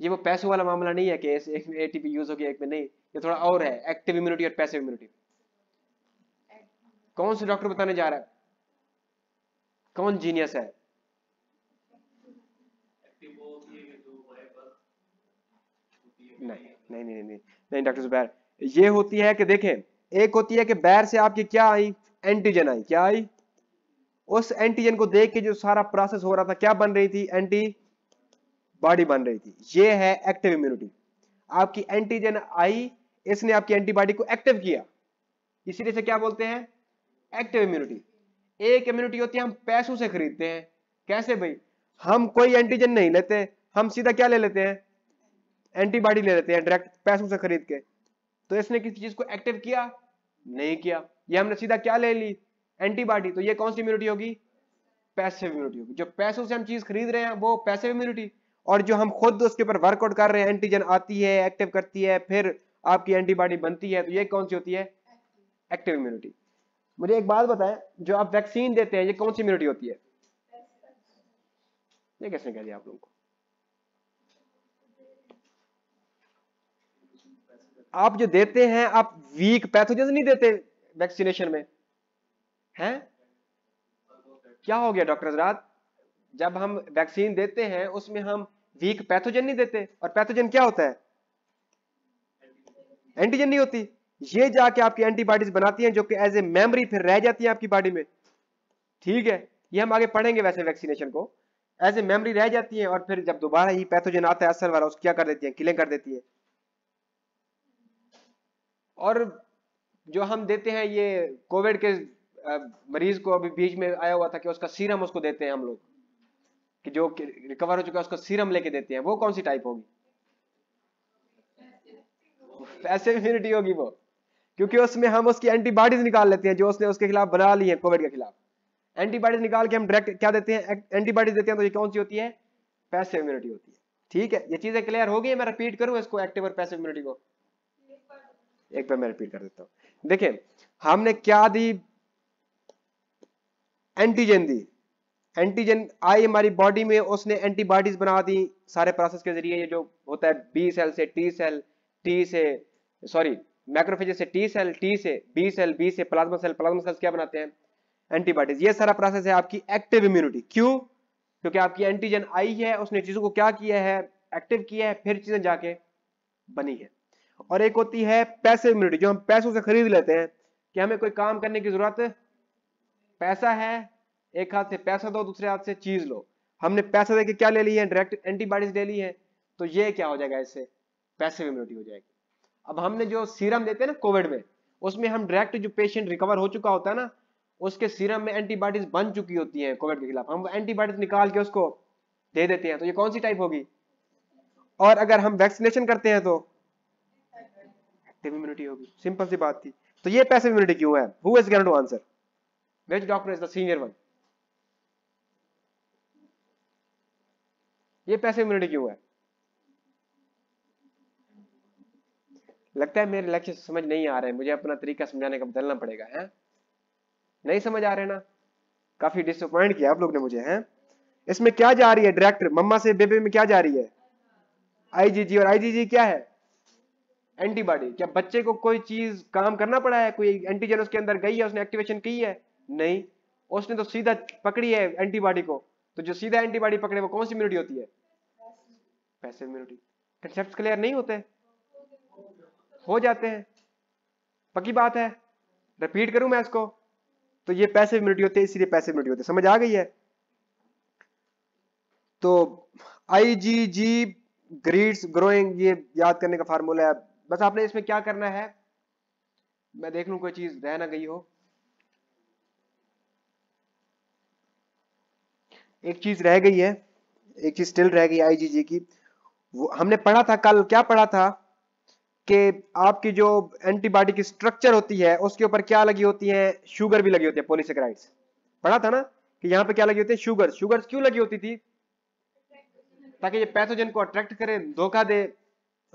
ये वो पैसों वाला मामला नहीं है कि एक में एटीपी यूज हो गया एक में नहीं ये थोड़ा और है एक्टिव इम्यूनिटी और पैसिव इम्यूनिटी कौन से डॉक्टर बताने जा रहा है कौन जीनियस है नहीं नहीं नहीं नहीं नहीं डॉक्टर जुबैर ये होती है कि देखें एक होती है कि बैर से आपकी क्या आई एंटीजन आई क्या आई उस एंटीजन को देख के जो सारा प्रोसेस हो रहा था क्या बन रही थी एंटी बॉडी बन रही थी ये है एक्टिव इम्यूनिटी आपकी एंटीजन आई इसने आपकी एंटीबॉडी को एक्टिव किया इसीलिए से क्या बोलते हैं एक्टिव इम्यूनिटी एक इम्यूनिटी होती है हम पैसों से खरीदते हैं कैसे भाई हम कोई एंटीजन नहीं लेते हम सीधा क्या ले लेते हैं एंटीबॉडी ले लेते हैं डायरेक्ट पैसों से खरीद के तो इसने किसी चीज को एक्टिव किया नहीं किया ये हमने सीधा क्या ले ली एंटीबॉडी तो ये कौन सी इम्यूनिटी होगी पैसे इम्यूनिटी होगी जो पैसों से हम चीज खरीद रहे हैं वो पैसे इम्यूनिटी और जो हम खुद उसके ऊपर वर्कआउट कर रहे हैं एंटीजन आती है एक्टिव करती है फिर आपकी एंटीबॉडी बनती है तो ये कौन सी होती है एक्टिव इम्यूनिटी मुझे एक बात बताएं जो आप वैक्सीन देते हैं ये कौन सी इम्यूनिटी होती है ये कैसे कह दिया आप लोगों को आप जो देते हैं आप वीक पैथोजन नहीं देते वैक्सीनेशन में हैं क्या हो गया डॉक्टर हजरात जब हम वैक्सीन देते हैं उसमें हम वीक पैथोजन नहीं देते और पैथोजन क्या होता है एंटीजन नहीं होती ये जाके आपकी एंटीबॉडीज बनाती हैं जो कि एज ए मेमोरी फिर रह जाती है आपकी बॉडी में ठीक है ये हम आगे पढ़ेंगे वैसे वैक्सीनेशन को एज ए मेमोरी रह जाती है और फिर जब दोबारा ही पैथोजन आता है असर वाला उसको क्या कर देती है किलिंग कर देती है और जो हम देते हैं ये कोविड के मरीज को अभी बीच में आया हुआ था कि उसका सीरम उसको देते हैं हम लोग कि जो रिकवर हो चुका है उसका सीरम लेके देते हैं वो कौन सी टाइप होगी ऐसे इम्यूनिटी होगी वो क्योंकि उसमें हम उसकी एंटीबॉडीज निकाल लेते हैं जो उसने उसके खिलाफ बना ली है कोविड के खिलाफ एंटीबॉडीज निकाल के हम डायरेक्ट क्या देते हैं एंटीबॉडीज देते हैं तो ये कौन सी होती है पैसिव इम्यूनिटी होती है ठीक है ये चीजें क्लियर हो गई मैं रिपीट करूं इसको एक्टिव और पैसिव इम्यूनिटी को एक बार मैं रिपीट कर देता हूं देखिये हमने क्या दी एंटीजन दी एंटीजन आई हमारी बॉडी में उसने एंटीबॉडीज बना दी सारे प्रोसेस के जरिए ये जो होता है बी सेल से टी सेल टी से सॉरी मैक्रोफेज से टी सेल टी से बी सेल बी से प्लाज्मा सेल प्लाज्मा सेल्स क्या बनाते हैं एंटीबॉडीज ये सारा प्रोसेस है आपकी एक्टिव इम्यूनिटी क्यों क्योंकि आपकी एंटीजन आई है उसने चीजों को क्या किया है एक्टिव किया है फिर चीजें जाके बनी है और एक होती है पैसे इम्यूनिटी जो हम पैसों से खरीद लेते हैं कि हमें कोई काम करने की जरूरत पैसा है एक हाथ से पैसा दो दूसरे हाथ से चीज लो हमने पैसा देके क्या ले ली है डायरेक्ट एंटीबॉडीज ले ली है तो ये क्या हो जाएगा इससे पैसे इम्यूनिटी हो जाएगी अब हमने जो सीरम देते हैं ना कोविड में उसमें हम डायरेक्ट जो पेशेंट रिकवर हो चुका होता है ना उसके सीरम में एंटीबॉडीज बन चुकी होती हैं कोविड के खिलाफ हम एंटीबॉडीज निकाल के उसको दे देते हैं तो ये कौन सी टाइप होगी और अगर हम वैक्सीनेशन करते हैं तो एक्टिव इम्यूनिटी होगी सिंपल सी बात थी तो ये पैसे इम्यूनिटी क्यों है who is going to answer which doctor is the senior one ये पैसे इम्यूनिटी क्यों है लगता है मेरे लक्ष्य समझ नहीं आ रहे हैं मुझे अपना तरीका समझाने का बदलना पड़ेगा है नहीं समझ आ रहे ना काफी डिसअपॉइंट किया आप लोग ने मुझे है इसमें क्या जा रही है डायरेक्टर मम्मा से बेबे में क्या जा रही है आईजीजी और आईजीजी क्या है एंटीबॉडी क्या बच्चे को कोई चीज काम करना पड़ा है कोई एंटीजन उसके अंदर गई है उसने एक्टिवेशन की है नहीं उसने तो सीधा पकड़ी है एंटीबॉडी को तो जो सीधा एंटीबॉडी पकड़े वो कौन सी इम्यूनिटी होती है पैसिव इम्यूनिटी कंसेप्ट क्लियर नहीं होते हो जाते हैं पक्की बात है रिपीट करूं मैं इसको तो ये पैसे इम्यूनिटी होते हैं इसीलिए पैसे इम्यूनिटी होते हैं समझ आ गई है तो आई जी जी ग्रीड्स ग्रोइंग ये याद करने का फार्मूला है बस आपने इसमें क्या करना है मैं देख लू कोई चीज रह ना गई हो एक चीज रह गई है एक चीज स्टिल रह गई आईजीजी की वो हमने पढ़ा था कल क्या पढ़ा था कि आपकी जो एंटीबॉडी की स्ट्रक्चर होती है उसके ऊपर क्या लगी होती है शुगर भी लगी होती है पोलिसक्राइड्स पढ़ा था ना कि यहाँ पे क्या लगी होती है शुगर शुगर क्यों लगी होती थी ताकि ये पैथोजन को अट्रैक्ट करे धोखा दे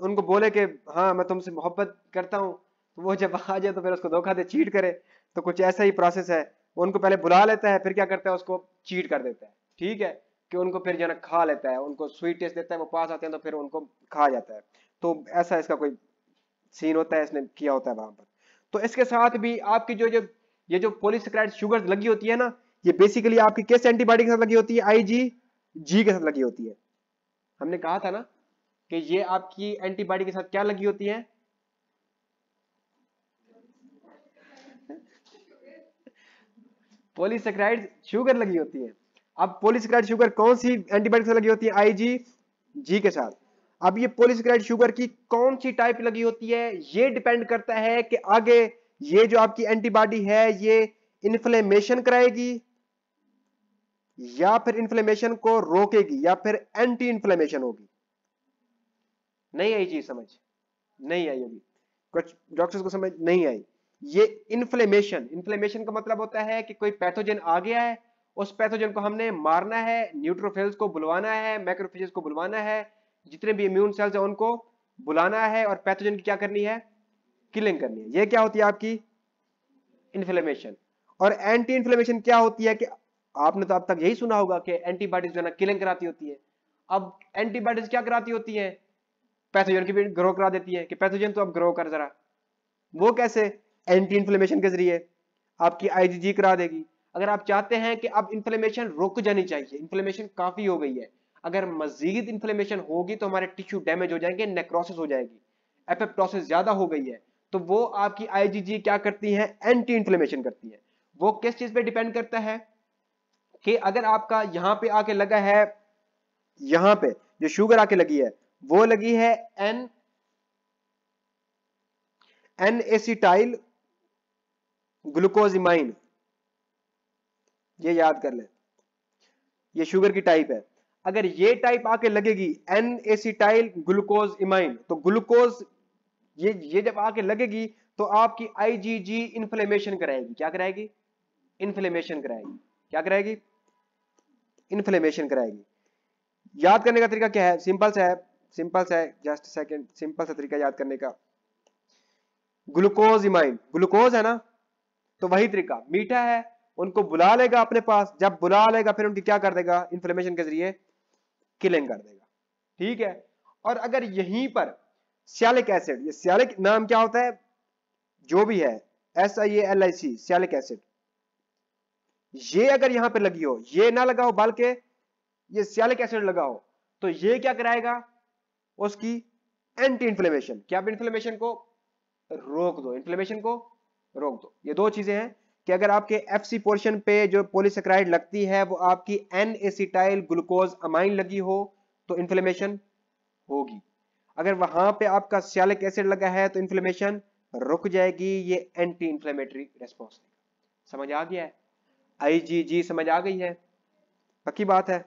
उनको बोले कि हाँ मैं तुमसे मोहब्बत करता हूँ तो वो जब आ जाए तो फिर उसको धोखा दे चीट करे तो कुछ ऐसा ही प्रोसेस है उनको पहले बुला लेता है फिर क्या करता है उसको चीट कर देता है ठीक है कि उनको फिर जो खा लेता है उनको स्वीट टेस्ट देता है वो पास आते हैं तो फिर उनको खा जाता है तो ऐसा इसका कोई सीन होता है इसने किया होता है वहां पर तो इसके साथ भी आपकी जो जो ये जो पोलिसक्राइड शुगर लगी होती है ना ये बेसिकली आपकी किस एंटीबॉडी के साथ लगी होती है आई जी जी के साथ लगी होती है हमने कहा था ना कि ये आपकी एंटीबॉडी के साथ क्या लगी होती है पोलिसक्राइड शुगर लगी होती है अब पोलिसक्राइड शुगर कौन सी एंटीबॉडी से लगी होती है आई जी जी के साथ अब ये पोलिस शुगर की कौन सी टाइप लगी होती है ये डिपेंड करता है कि आगे ये जो आपकी एंटीबॉडी है ये इन्फ्लेमेशन कराएगी या फिर इन्फ्लेमेशन को रोकेगी या फिर एंटी इन्फ्लेमेशन होगी नहीं आई चीज समझ नहीं आई होगी कुछ डॉक्टर्स को समझ नहीं आई ये इन्फ्लेमेशन इन्फ्लेमेशन का मतलब होता है कि कोई पैथोजन आ गया है उस पैथोजन को हमने मारना है न्यूट्रोफिल्स को बुलवाना है मैक्रोफिजेस को बुलवाना है जितने भी इम्यून सेल्स है उनको बुलाना है और पैथोजन की क्या करनी है किलिंग करनी है ये क्या होती है आपकी इन्फ्लेमेशन और एंटी इन्फ्लेमेशन क्या होती है कि आपने तो अब तक यही सुना होगा कि एंटीबॉडीज जो है ना किलिंग कराती होती है अब एंटीबॉडीज क्या कराती होती है पैथोजन की भी ग्रो करा देती है कि पैथोजन तो अब ग्रो कर जरा वो कैसे एंटी इन्फ्लेमेशन के जरिए आपकी आईजीजी करा देगी अगर आप चाहते हैं कि अब इन्फ्लेमेशन रुक जानी चाहिए इन्फ्लेमेशन काफी हो गई है अगर मजीद इन्फ्लेमेशन होगी तो हमारे टिश्यू डैमेज हो जाएंगे नेक्रोसिस हो जाएगी एपेप्टोसिस ज्यादा हो गई है तो वो आपकी आईजीजी क्या करती है एंटी इन्फ्लेमेशन करती है वो किस चीज पे डिपेंड करता है कि अगर आपका यहां पे आके लगा है यहां पे जो शुगर आके लगी है वो लगी है एन एन एसिटाइल ग्लूकोजिमाइन ये याद कर लें ये शुगर की टाइप है अगर ये टाइप आके लगेगी एन एसिटाइल ग्लूकोज इमाइन तो ग्लूकोज ये ये जब आके लगेगी तो आपकी आईजीजी इन्फ्लेमेशन कराएगी क्या कराएगी इन्फ्लेमेशन कराएगी क्या कराएगी इन्फ्लेमेशन कराएगी याद करने का तरीका क्या है सिंपल सा है सिंपल सा है जस्ट सेकंड सिंपल सा तरीका याद करने का ग्लूकोज इमाइन ग्लूकोज है ना तो वही तरीका मीठा है उनको बुला लेगा अपने पास जब बुला लेगा फिर उनकी क्या कर देगा इन्फ्लेमेशन के जरिए किलिंग कर देगा ठीक है और अगर यहीं पर सियालिक एसिड ये सियालिक नाम क्या होता है जो भी है S I L I C sialic acid ये अगर यहां पर लगी हो ये ना लगाओ बल्कि ये सियालिक एसिड लगाओ तो ये क्या कराएगा उसकी एंटी इन्फ्लेमेशन क्या इंफ्लेमेशन को रोक दो इन्फ्लेमेशन को रोक दो ये दो चीजें हैं कि अगर आपके एफ सी पोर्शन पे जो पोलिसक्राइड लगती है वो आपकी एन एसिटाइल ग्लूकोज अमाइन लगी हो तो इन्फ्लेमेशन होगी अगर वहां पे आपका सियालिक एसिड लगा है तो इन्फ्लेमेशन रुक जाएगी ये एंटी इन्फ्लेमेटरी रेस्पॉन्स समझ आ गया है आई जी जी समझ आ गई है पक्की बात है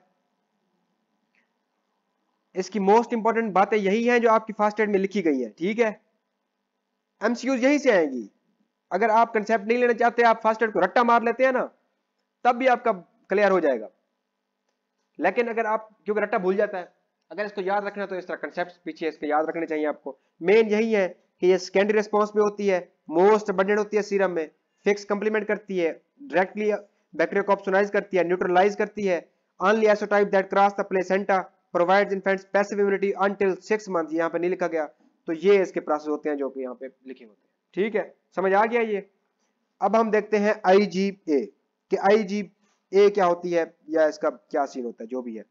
इसकी मोस्ट इंपॉर्टेंट बातें यही हैं जो आपकी फास्ट एड में लिखी गई है ठीक है एमसीयू यही से आएगी अगर आप कंसेप्ट नहीं लेना चाहते आप फर्स्ट एड को रट्टा मार लेते हैं ना तब भी आपका क्लियर हो जाएगा लेकिन अगर आप क्योंकि रट्टा भूल जाता है अगर इसको याद रखना तो इस तरह कंसेप्ट पीछे इसके याद रखने चाहिए आपको मेन यही है कि ये सेकेंडरी रिस्पॉन्स में होती है मोस्ट अबंडेंट होती है सीरम में फिक्स कंप्लीमेंट करती है डायरेक्टली बैक्टीरिया को ऑप्शनाइज करती है न्यूट्रलाइज करती है only isotype that cross the placenta provides infants passive immunity until six month यहाँ पे नहीं लिखा गया तो ये इसके प्रोसेस होते हैं जो कि यहाँ पे लिखे होते हैं ठीक है समझ आ गया ये अब हम देखते हैं आई जी ए कि आई जी ए क्या होती है या इसका क्या सीन होता है जो भी है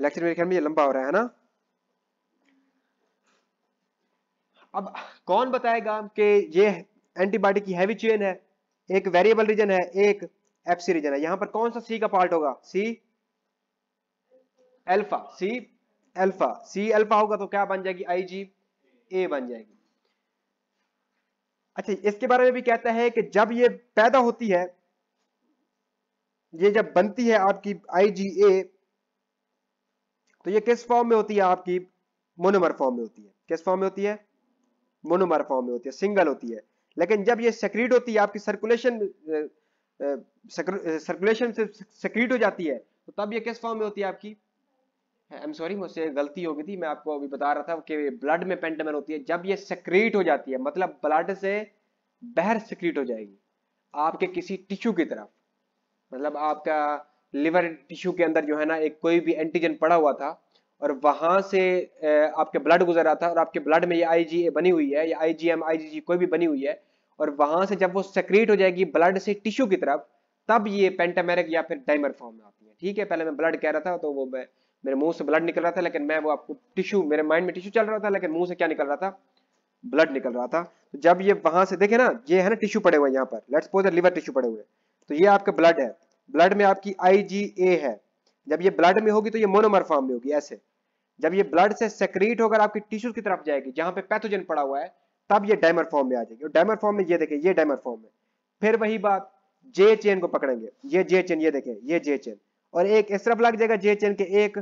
लेक्चर मेरे ख्याल में ये लंबा हो रहा है ना अब कौन बताएगा कि ये एंटीबॉडी की हैवी चेन है एक वेरिएबल रीजन है एक एफसी रीजन है यहां पर कौन सा सी का पार्ट होगा C alpha C alpha C alpha होगा तो क्या बन जाएगी आई जी ए बन जाएगी अच्छा इसके बारे में भी कहता है कि जब ये पैदा होती है ये जब बनती है आपकी आईजीए तो ये किस फॉर्म में होती है आपकी मोनोमर फॉर्म में होती है किस फॉर्म में होती है मोनोमर फॉर्म में होती है सिंगल होती है लेकिन जब ये सेक्रीट होती है आपकी सर्कुलेशन सर्कुलेशन से सेक्रीट हो जाती है तो तब ये किस फॉर्म में होती है आपकी आई एम सॉरी मुझसे गलती हो गई थी मैं आपको अभी बता रहा था कि ब्लड में पेंटामर होती है जब ये सक्रीट हो जाती है मतलब ब्लड से बहर सक्रीट हो जाएगी आपके किसी टिश्यू की तरफ मतलब आपका लिवर टिश्यू के अंदर जो है ना एक कोई भी एंटीजन पड़ा हुआ था और वहां से आपके ब्लड गुजर रहा था और आपके ब्लड में ये आई बनी हुई है या आई जी कोई भी बनी हुई है और वहां से जब वो सेक्रेट हो जाएगी ब्लड से टिश्यू की तरफ तब ये पेंटामेरिक या फिर डाइमर फॉर्म में आती है ठीक है पहले मैं ब्लड कह रहा था तो वो मैं मेरे मुंह से ब्लड निकल रहा था लेकिन मैं वो आपको टिश्यू मेरे माइंड में टिश्यू चल रहा था लेकिन मुंह से क्या निकल रहा था ब्लड निकल रहा था तो जब ये वहां से देखे ना ये है ना टिश्यू पड़े हुए यहाँ पर लेट्स पोज लिवर टिश्यू पड़े हुए तो ये आपका ब्लड है ब्लड में आपकी आई है जब ये ब्लड में होगी तो ये मोनोमर फॉर्म में होगी ऐसे जब ये ब्लड से सेक्रेट होकर आपकी टिश्यूज की तरफ जाएगी जहां पे पैथोजन पड़ा हुआ है तब ये डायमर फॉर्म में आ जाएगी और डायमर फॉर्म में ये देखें ये डायमर फॉर्म में फिर वही बात जे चेन को पकड़ेंगे ये जे चेन ये देखें ये जे चेन और एक इस तरफ लग जाएगा जे चेन के एक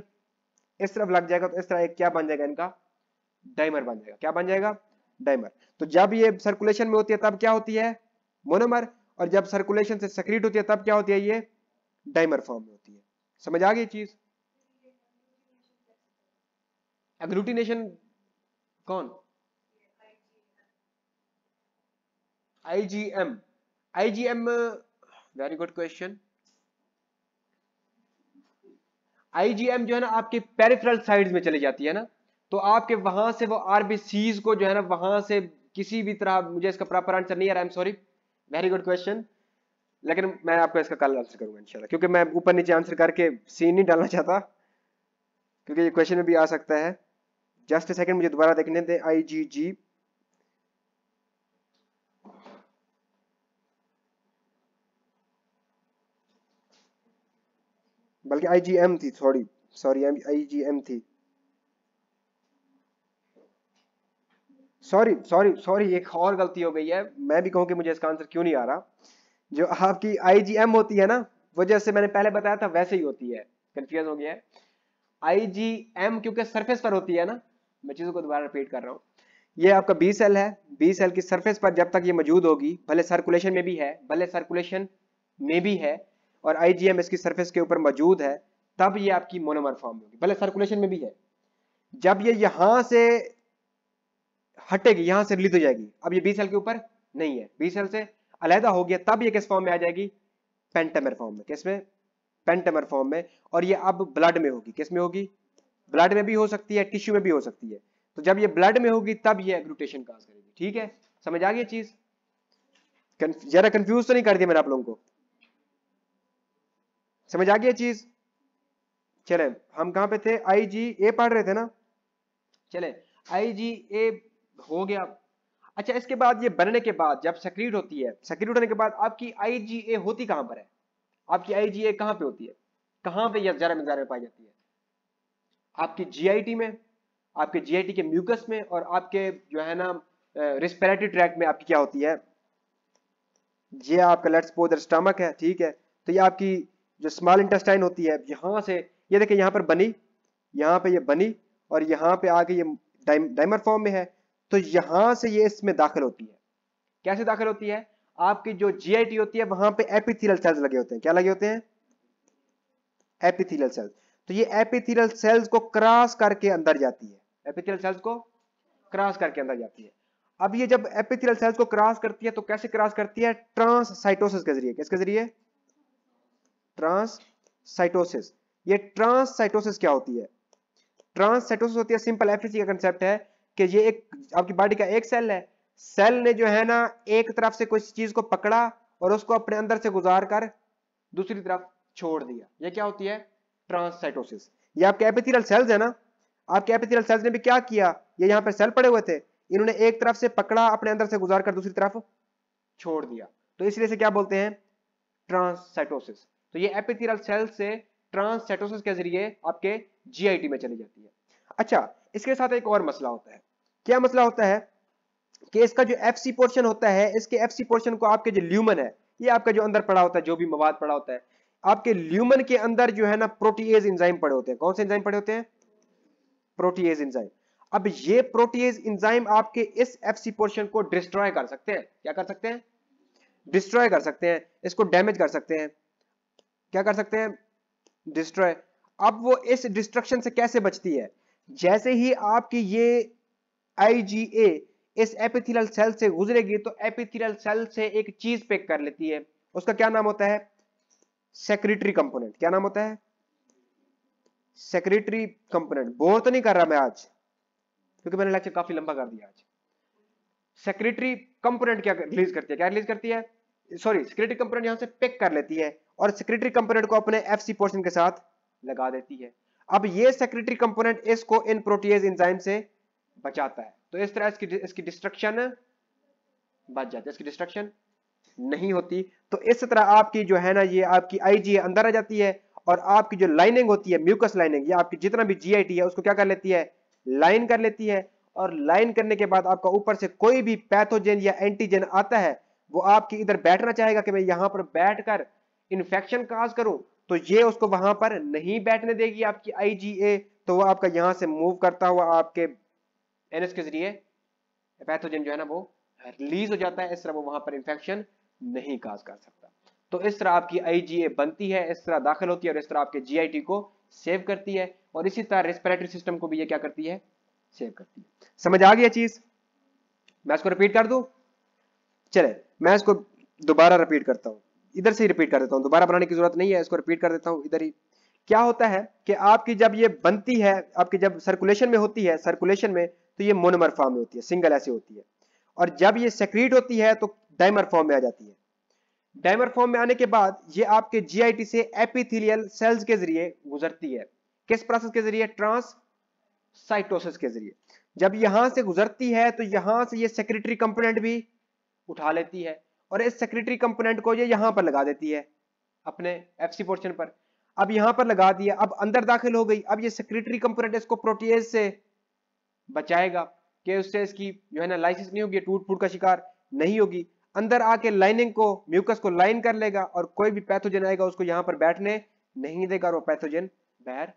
इस तरफ लग जाएगा तो इस तरह एक क्या बन जाएगा इनका डाइमर बन जाएगा क्या बन जाएगा डाइमर तो जब ये सर्कुलेशन में होती है तब क्या होती है मोनोमर और जब सर्कुलेशन से सक्रीट होती है तब क्या होती है ये डाइमर फॉर्म में होती है समझ आ गई चीज एग्लूटिनेशन कौन I G M I G M very good question I G M जो है ना आपके पेरिफेरल साइड्स में चले जाती है ना तो आपके वहां से वो आरबीसीज को जो है ना वहां से किसी भी तरह मुझे इसका प्रॉपर आंसर नहीं आ रहा सॉरी वेरी गुड क्वेश्चन लेकिन मैं आपको इसका कल आंसर करूंगा इंशाल्लाह क्योंकि मैं ऊपर नीचे आंसर करके सीन नहीं डालना चाहता क्योंकि ये क्वेश्चन में भी आ सकता है जस्ट सेकंड मुझे दोबारा देखने दें आई जी जी बल्कि आईजीएम थी सॉरी सॉरी आईजीएम थी सॉरी सॉरी सॉरी एक और गलती हो गई है मैं भी कहूं कि मुझे इसका आंसर क्यों नहीं आ रहा जो आपकी आईजीएम होती है ना वो जैसे मैंने पहले बताया था वैसे ही होती है कंफ्यूज हो गया है आईजीएम क्योंकि सरफेस पर होती है ना मैं चीजों को दोबारा रिपीट कर रहा हूँ ये आपका बी सेल है बी सेल की सरफेस पर जब तक ये मौजूद होगी भले सर्कुलेशन में भी है भले सर्कुलेशन में भी है और आईजीएम इसकी सरफेस के ऊपर मौजूद है तब ये आपकी मोनोमर फॉर्म होगी भले सर्कुलेशन में भी है जब ये यहां से हटेगी यहां से रिलीज हो जाएगी अब ये बी सेल के ऊपर नहीं है बी सेल से अलहदा हो गया तब ये किस फॉर्म में आ जाएगी पेंटेमर फॉर्म में किसमें पेंटेमर फॉर्म में और ये अब ब्लड में होगी किसमें होगी ब्लड में भी हो सकती है टिश्यू में भी हो सकती है तो जब ये ब्लड में होगी तब ये एग्लूटेशन काज करेगी ठीक है समझ आ गई चीज जरा कंफ्यूज तो नहीं कर दिया मैंने आप लोगों को समझ आ गया चीज चले हम कहां पे थे आई जी ए पढ़ रहे थे ना चले आई जी ए हो गया अच्छा इसके बाद ये बनने के बाद जब सक्रिय होती है सक्रीट होने के बाद आपकी आई जी ए होती कहां पर है आपकी आई जी ए कहां पर होती है कहां पे यजारा मजारा में पाई जाती है आपकी जीआईटी में आपके जीआईटी के म्यूकस में और आपके जो है ना रिस्पेरेटरी ट्रैक्ट में आपकी क्या होती है ये आपका लेट्स पोदर स्टमक है ठीक है तो ये आपकी जो स्मॉल इंटेस्टाइन होती है यहाँ से ये देखिए यहाँ पर बनी यहाँ पे ये बनी और यहाँ पे आके ये डाइमर फॉर्म में है तो यहाँ से ये इसमें दाखिल होती है कैसे दाखिल होती है आपकी जो जीआईटी होती है वहां पे एपिथीलियल सेल्स लगे होते हैं क्या लगे होते हैं एपिथीलियल सेल्स तो ये एपिथीलियल सेल्स को क्रॉस करके अंदर जाती है एपिथीलियल सेल्स को क्रॉस करके अंदर जाती है अब ये जब एपिथीलियल सेल्स को क्रॉस करती है तो कैसे क्रॉस करती है ट्रांस साइटोसिस के जरिए किसके जरिए ट्रांससाइटोसिस ये ट्रांससाइटोसिस क्या होती है ट्रांससाइटोसिस होती है सिंपल एफिसी का कंसेप्ट है कि ये एक आपकी बॉडी का एक सेल है सेल ने जो है ना एक तरफ से कुछ चीज को पकड़ा और उसको अपने अंदर से गुजार कर दूसरी तरफ छोड़ दिया ये क्या होती है ट्रांससाइटोसिस ये आपके एपिथिरल सेल्स है ना आपके एपिथिरल सेल्स ने भी क्या किया ये यहां पर सेल पड़े हुए थे इन्होंने एक तरफ से पकड़ा अपने अंदर से गुजार कर दूसरी तरफ छोड़ दिया तो इसलिए से क्या बोलते हैं ट्रांससाइटोसिस तो ये एपिथीरल सेल से ट्रांससेटोसिस के जरिए आपके जीआईटी में चली जाती है अच्छा इसके साथ एक और मसला होता है क्या मसला होता है कि इसका जो एफसी पोर्शन होता है इसके एफसी पोर्शन को आपके जो ल्यूमन है ये आपका जो अंदर पड़ा होता है जो भी मवाद पड़ा होता है आपके ल्यूमन के अंदर जो है ना प्रोटीएज इंजाइम पड़े होते हैं कौन से इंजाइम पड़े होते हैं प्रोटीएज इंजाइम अब ये प्रोटीएज इंजाइम आपके इस एफसी पोर्शन को डिस्ट्रॉय कर सकते हैं क्या कर सकते हैं डिस्ट्रॉय कर सकते हैं इसको डैमेज कर सकते हैं क्या कर सकते हैं डिस्ट्रॉय अब वो इस डिस्ट्रक्शन से कैसे बचती है जैसे ही आपकी ये आईजीए इस एपिथिलल सेल से गुजरेगी तो एपिथिलल सेल से एक चीज पिक कर लेती है उसका क्या नाम होता है सेक्रेटरी कंपोनेंट क्या नाम होता है सेक्रेटरी कंपोनेंट बोर तो नहीं कर रहा मैं आज क्योंकि मैंने लेक्चर काफी लंबा कर दिया आज सेक्रेटरी कंपोनेंट क्या रिलीज करती है क्या रिलीज करती है सॉरी सेक्रेटरी कंपोनेंट यहां से पिक कर लेती है और सेक्रेटरी कंपोनेंट को अपने एफ पोर्शन के साथ लगा देती है अब ये सेक्रेटरी कंपोनेंट इसको इन प्रोटीज इंजाइम से बचाता है तो इस तरह इसकी इसकी डिस्ट्रक्शन बच जाती है इसकी डिस्ट्रक्शन नहीं होती तो इस तरह आपकी जो है ना ये आपकी आईजी अंदर आ जाती है और आपकी जो लाइनिंग होती है म्यूकस लाइनिंग या आपकी जितना भी जीआईटी है उसको क्या कर लेती है लाइन कर लेती है और लाइन करने के बाद आपका ऊपर से कोई भी पैथोजेन या एंटीजेन आता है वो आपकी इधर बैठना चाहेगा कि मैं यहां पर बैठकर कर इन्फेक्शन काज करूं तो ये उसको वहां पर नहीं बैठने देगी आपकी आईजीए तो वो आपका यहां से मूव करता हुआ आपके एनएस के जरिए पैथोजन जो है ना वो रिलीज हो जाता है इस तरह वो वहां पर इंफेक्शन नहीं काज कर सकता तो इस तरह आपकी आईजीए बनती है इस तरह दाखिल होती है और इस तरह आपके जी को सेव करती है और इसी तरह रेस्पिरेटरी सिस्टम को भी ये क्या करती है सेव करती है समझ आ गया चीज मैं इसको रिपीट कर दू चले मैं इसको दोबारा रिपीट करता हूं इधर से ही रिपीट कर देता हूँ दोबारा बनाने की जरूरत नहीं है इसको रिपीट कर देता हूँ इधर ही क्या होता है कि आपकी जब ये बनती है आपकी जब सर्कुलेशन में होती है सर्कुलेशन में तो ये मोनोमर फॉर्म में होती है सिंगल ऐसी होती है और जब ये सेक्रीट होती है तो डायमर फॉर्म में आ जाती है डायमर फॉर्म में आने के बाद ये आपके जीआईटी से एपिथिलियल सेल्स के जरिए गुजरती है किस प्रोसेस के जरिए ट्रांस साइटोसिस के जरिए जब यहां से गुजरती है तो यहां से ये सेक्रेटरी कंपोनेंट भी उठा लेती है और इस सेक्रेटरी कंपोनेंट को ये यहां पर लगा देती है अपने एफ पोर्शन पर अब यहां पर लगा दिया अब अंदर दाखिल हो गई अब ये सेक्रेटरी कंपोनेंट इसको प्रोटीज से बचाएगा कि उससे इसकी जो है ना लाइसिस नहीं होगी टूट फूट का शिकार नहीं होगी अंदर आके लाइनिंग को म्यूकस को लाइन कर लेगा और कोई भी पैथोजन आएगा उसको यहां पर बैठने नहीं देगा और वो पैथोजन बाहर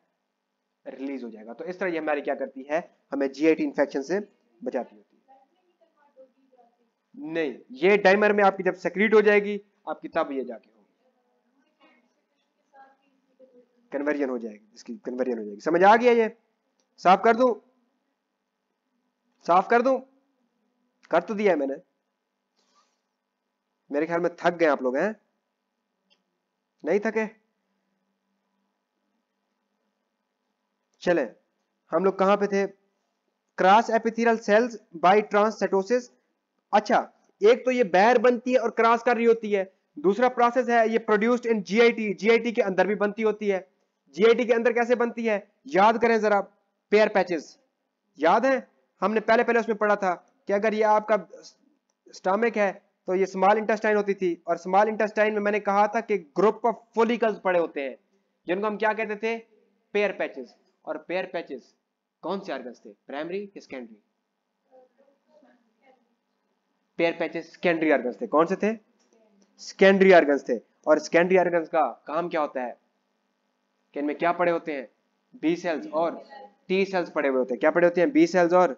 रिलीज हो जाएगा तो इस तरह ये हमारी क्या करती है हमें जीआईटी इंफेक्शन से बचाती है नहीं ये डाइमर में आपकी जब सेक्रेट हो जाएगी आपकी तब ये जाके होगी कन्वर्जन हो जाएगी इसकी कन्वर्जन हो जाएगी समझ आ गया ये साफ कर दू साफ कर दू कर तो दिया है मैंने मेरे ख्याल में थक गए आप लोग हैं नहीं थके चले हम लोग कहां पे थे cross epithelial cells by transcytosis अच्छा एक तो ये बैर बनती है और क्रॉस कर रही होती है दूसरा प्रोसेस है ये प्रोड्यूस्ड इन जीआईटी जीआईटी के अंदर भी बनती होती है जीआईटी के अंदर कैसे बनती है याद करें जरा पेयर पैचेस याद है हमने पहले पहले उसमें पढ़ा था कि अगर ये आपका स्टमक है तो ये स्मॉल इंटेस्टाइन होती थी और स्मॉल इंटेस्टाइन में मैंने कहा था कि ग्रुप ऑफ फोलिकल्स पड़े होते हैं जिनको हम क्या कहते थे पेयर पैचेस और पेयर पैचेस कौन से ऑर्गन्स थे प्राइमरी या secondary Peyer patches secondary organs थे कौन से थे सेकेंडरी ऑर्गन्स थे और सेकेंडरी ऑर्गन्स का काम क्या होता है कि इनमें क्या पड़े होते हैं बी सेल्स और टी सेल्स पड़े हुए होते हैं क्या पड़े होते हैं बी सेल्स और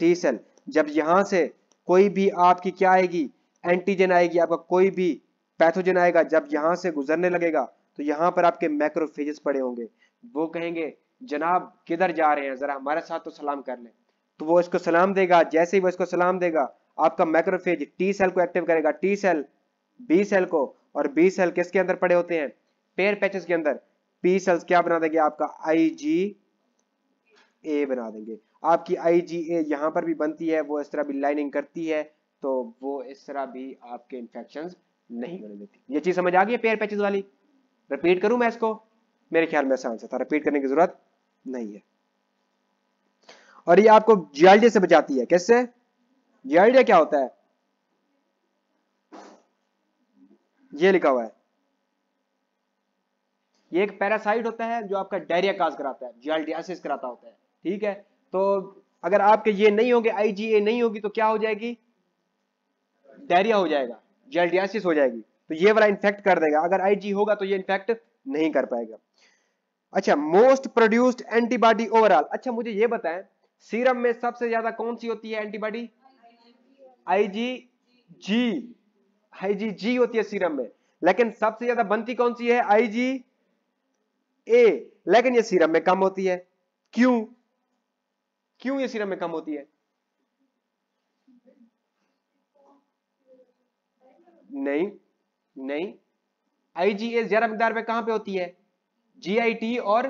टी सेल जब यहां से कोई भी आपकी क्या आएगी एंटीजन आएगी आपका कोई भी पैथोजन आएगा जब यहां से गुजरने लगेगा तो यहां पर आपके मैक्रोफेजेस पड़े होंगे वो कहेंगे जनाब किधर जा रहे हैं जरा हमारे साथ तो सलाम कर ले तो वो इसको सलाम देगा जैसे ही वो इसको सलाम देगा आपका मैक्रोफेज टी सेल को एक्टिव करेगा टी सेल बी सेल को और बी सेल किसके अंदर पड़े होते हैं पेयर पैचेस के अंदर पी सेल्स क्या बना देंगे आपका आई जी ए बना देंगे आपकी आई जी ए यहां पर भी बनती है वो इस तरह भी लाइनिंग करती है तो वो इस तरह भी आपके इंफेक्शन नहीं बने देती ये चीज समझ आ गई है पेयर पैचेस वाली रिपीट करूं मैं इसको मेरे ख्याल में ऐसा आंसर था रिपीट करने की जरूरत नहीं है और ये आपको जीआलडी से बचाती है किससे ये आइडिया क्या होता है ये लिखा हुआ है ये एक पैरासाइट होता है जो आपका डायरिया काज कराता है जियाल्डियासिस कराता होता है ठीक है तो अगर आपके ये नहीं होंगे आईजीए नहीं होगी तो क्या हो जाएगी डायरिया हो जाएगा जियाल्डियासिस हो जाएगी तो ये वाला इन्फेक्ट कर देगा अगर आईजी होगा तो ये इन्फेक्ट नहीं कर पाएगा अच्छा मोस्ट प्रोड्यूस्ड एंटीबॉडी ओवरऑल अच्छा मुझे ये बताएं सीरम में सबसे ज्यादा कौन सी होती है एंटीबॉडी आईजीजी आईजीजी होती है सीरम में लेकिन सबसे ज्यादा बनती कौन सी है आईजी ए लेकिन ये सीरम में कम होती है क्यों क्यों ये सीरम में कम होती है नहीं नहीं आईजीए ज्यादा मकदार में कहां पे होती है जीआईटी और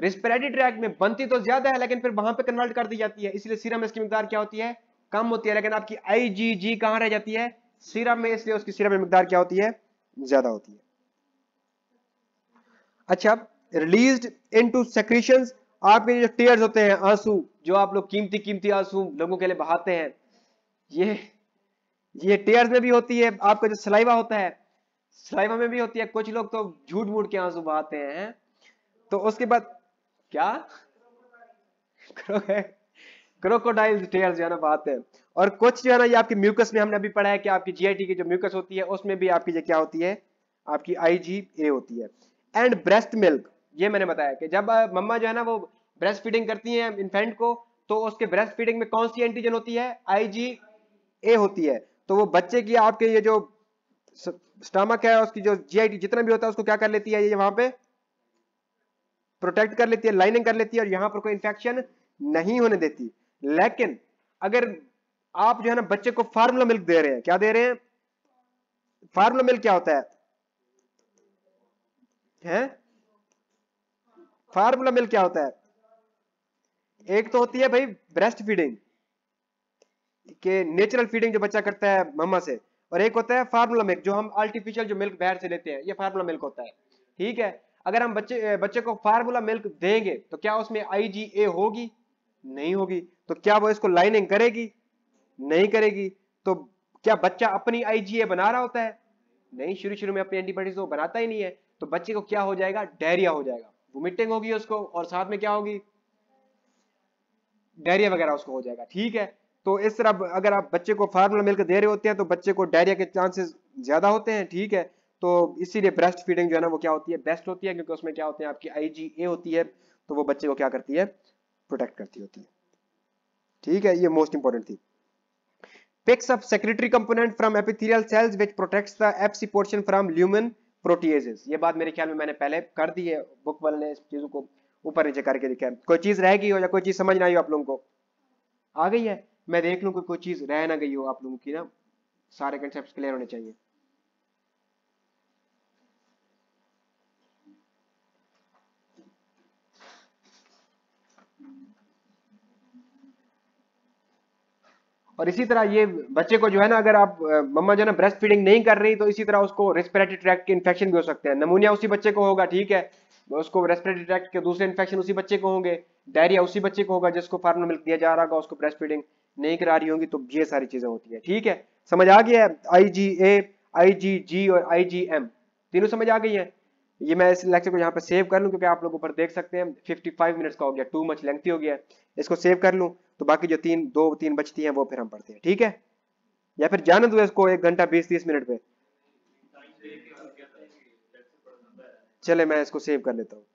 रिस्पेरेटरी ट्रैक में बनती तो ज्यादा है लेकिन फिर वहां पे कन्वर्ट कर दी जाती है इसलिए सीरम इसकी मकदार क्या होती है कम होती है लेकिन आपकी आई जी जी कहां रह जाती है सिरम में इसलिए उसकी सिरम में मकदार क्या होती है ज्यादा होती है अच्छा रिलीज इन टू सेक्रीशन आपके जो टीयर्स होते हैं आंसू जो आप लोग कीमती कीमती आंसू लोगों के लिए बहाते हैं ये ये टीयर्स में भी होती है आपका जो सलाइवा होता है सलाइवा में भी होती है कुछ लोग तो झूठ मूठ के आंसू बहाते हैं तो उसके बाद क्या करोगे क्रोकोडाइल टेयर जो है ना आते हैं और कुछ जो है ना ये आपकी म्यूकस में हमने अभी पढ़ा है कि आपकी जीआईटी की जो म्यूकस होती है उसमें भी आपकी क्या होती है आपकी आईजीए होती है एंड ब्रेस्ट मिल्क ये मैंने बताया कि जब मम्मा जो है ना वो ब्रेस्ट फीडिंग करती है इन्फेंट को तो उसके ब्रेस्ट फीडिंग में कौन सी एंटीजन होती है ए होती है तो वो बच्चे की आपके ये जो स्टमक है उसकी जो जीआईटी जितना भी होता है उसको क्या कर लेती है ये वहां पे प्रोटेक्ट कर लेती है लाइनिंग कर लेती है और यहाँ पर कोई इंफेक्शन नहीं होने देती लेकिन अगर आप जो है ना बच्चे को फार्मूला मिल्क दे रहे हैं क्या दे रहे हैं फार्मूला मिल्क क्या होता है हैं फार्मूला मिल्क क्या होता है एक तो होती है भाई ब्रेस्ट फीडिंग के नेचुरल फीडिंग जो बच्चा करता है मम्मा से और एक होता है फार्मूला मिल्क जो हम आर्टिफिशियल जो मिल्क बाहर से लेते हैं ये फार्मूला मिल्क होता है ठीक है अगर हम बच्चे बच्चे को फार्मूला मिल्क देंगे तो क्या उसमें आईजीए होगी नहीं होगी तो क्या वो इसको लाइनिंग करेगी नहीं करेगी तो क्या बच्चा अपनी आईजीए बना रहा होता है नहीं शुरू शुरू में अपनी एंटीबॉडीज तो बनाता ही नहीं है तो बच्चे को क्या हो जाएगा डायरिया हो जाएगा वोमिटिंग होगी उसको और साथ में क्या होगी डायरिया वगैरह उसको हो जाएगा ठीक है तो इस तरह अगर आप बच्चे को फार्मूला मिलकर दे रहे होते हैं तो बच्चे को डायरिया के चांसेस ज्यादा होते हैं ठीक है तो इसीलिए ब्रेस्ट फीडिंग जो है ना वो क्या होती है बेस्ट होती है क्योंकि उसमें क्या होते हैं आपकी आई होती है तो वो बच्चे को क्या करती है प्रोटेक्ट करती होती है ठीक है ये मोस्ट इंपॉर्टेंट थी picks up secretory component from epithelial cells which protects the F C portion from lumen proteases ये बात मेरे ख्याल में मैंने पहले कर दी है बुक वाले ने इस चीजों को ऊपर नीचे करके लिखा है कोई चीज रह गई हो या कोई चीज समझ ना आई हो आप लोगों को आ गई है मैं देख लूं कोई चीज रह ना गई हो आप लोगों की ना सारे कंसेप्ट क्लियर होने चाहिए और इसी तरह ये बच्चे को जो है ना अगर आप मम्मा जो है ना ब्रेस्ट फीडिंग नहीं कर रही तो इसी तरह उसको रेस्पिरेटरी ट्रैक्ट के इन्फेक्शन भी हो सकते हैं नमूनिया उसी बच्चे को होगा ठीक है उसको रेस्पिरेटरी ट्रैक्ट के दूसरे इन्फेक्शन उसी बच्चे को होंगे डायरिया उसी बच्चे को होगा जिसको फार्मा मिल्क दिया जा रहा होगा उसको ब्रेस्ट फीडिंग नहीं करा रही होंगी तो ये सारी चीजें होती है ठीक है समझ आ गया है आई जी ए आई जी जी और आई जी एम तीनों समझ आ गई है ये मैं इस लेक्चर को यहाँ पे सेव कर लूँ क्योंकि आप लोग ऊपर देख सकते हैं 55 मिनट्स का हो गया टू मच लेंथी हो गया इसको सेव कर लूँ तो बाकी जो तीन दो तीन बचती हैं वो फिर हम पढ़ते हैं ठीक है या फिर जाने दो इसको एक घंटा बीस तीस मिनट पे चले मैं इसको सेव कर लेता हूँ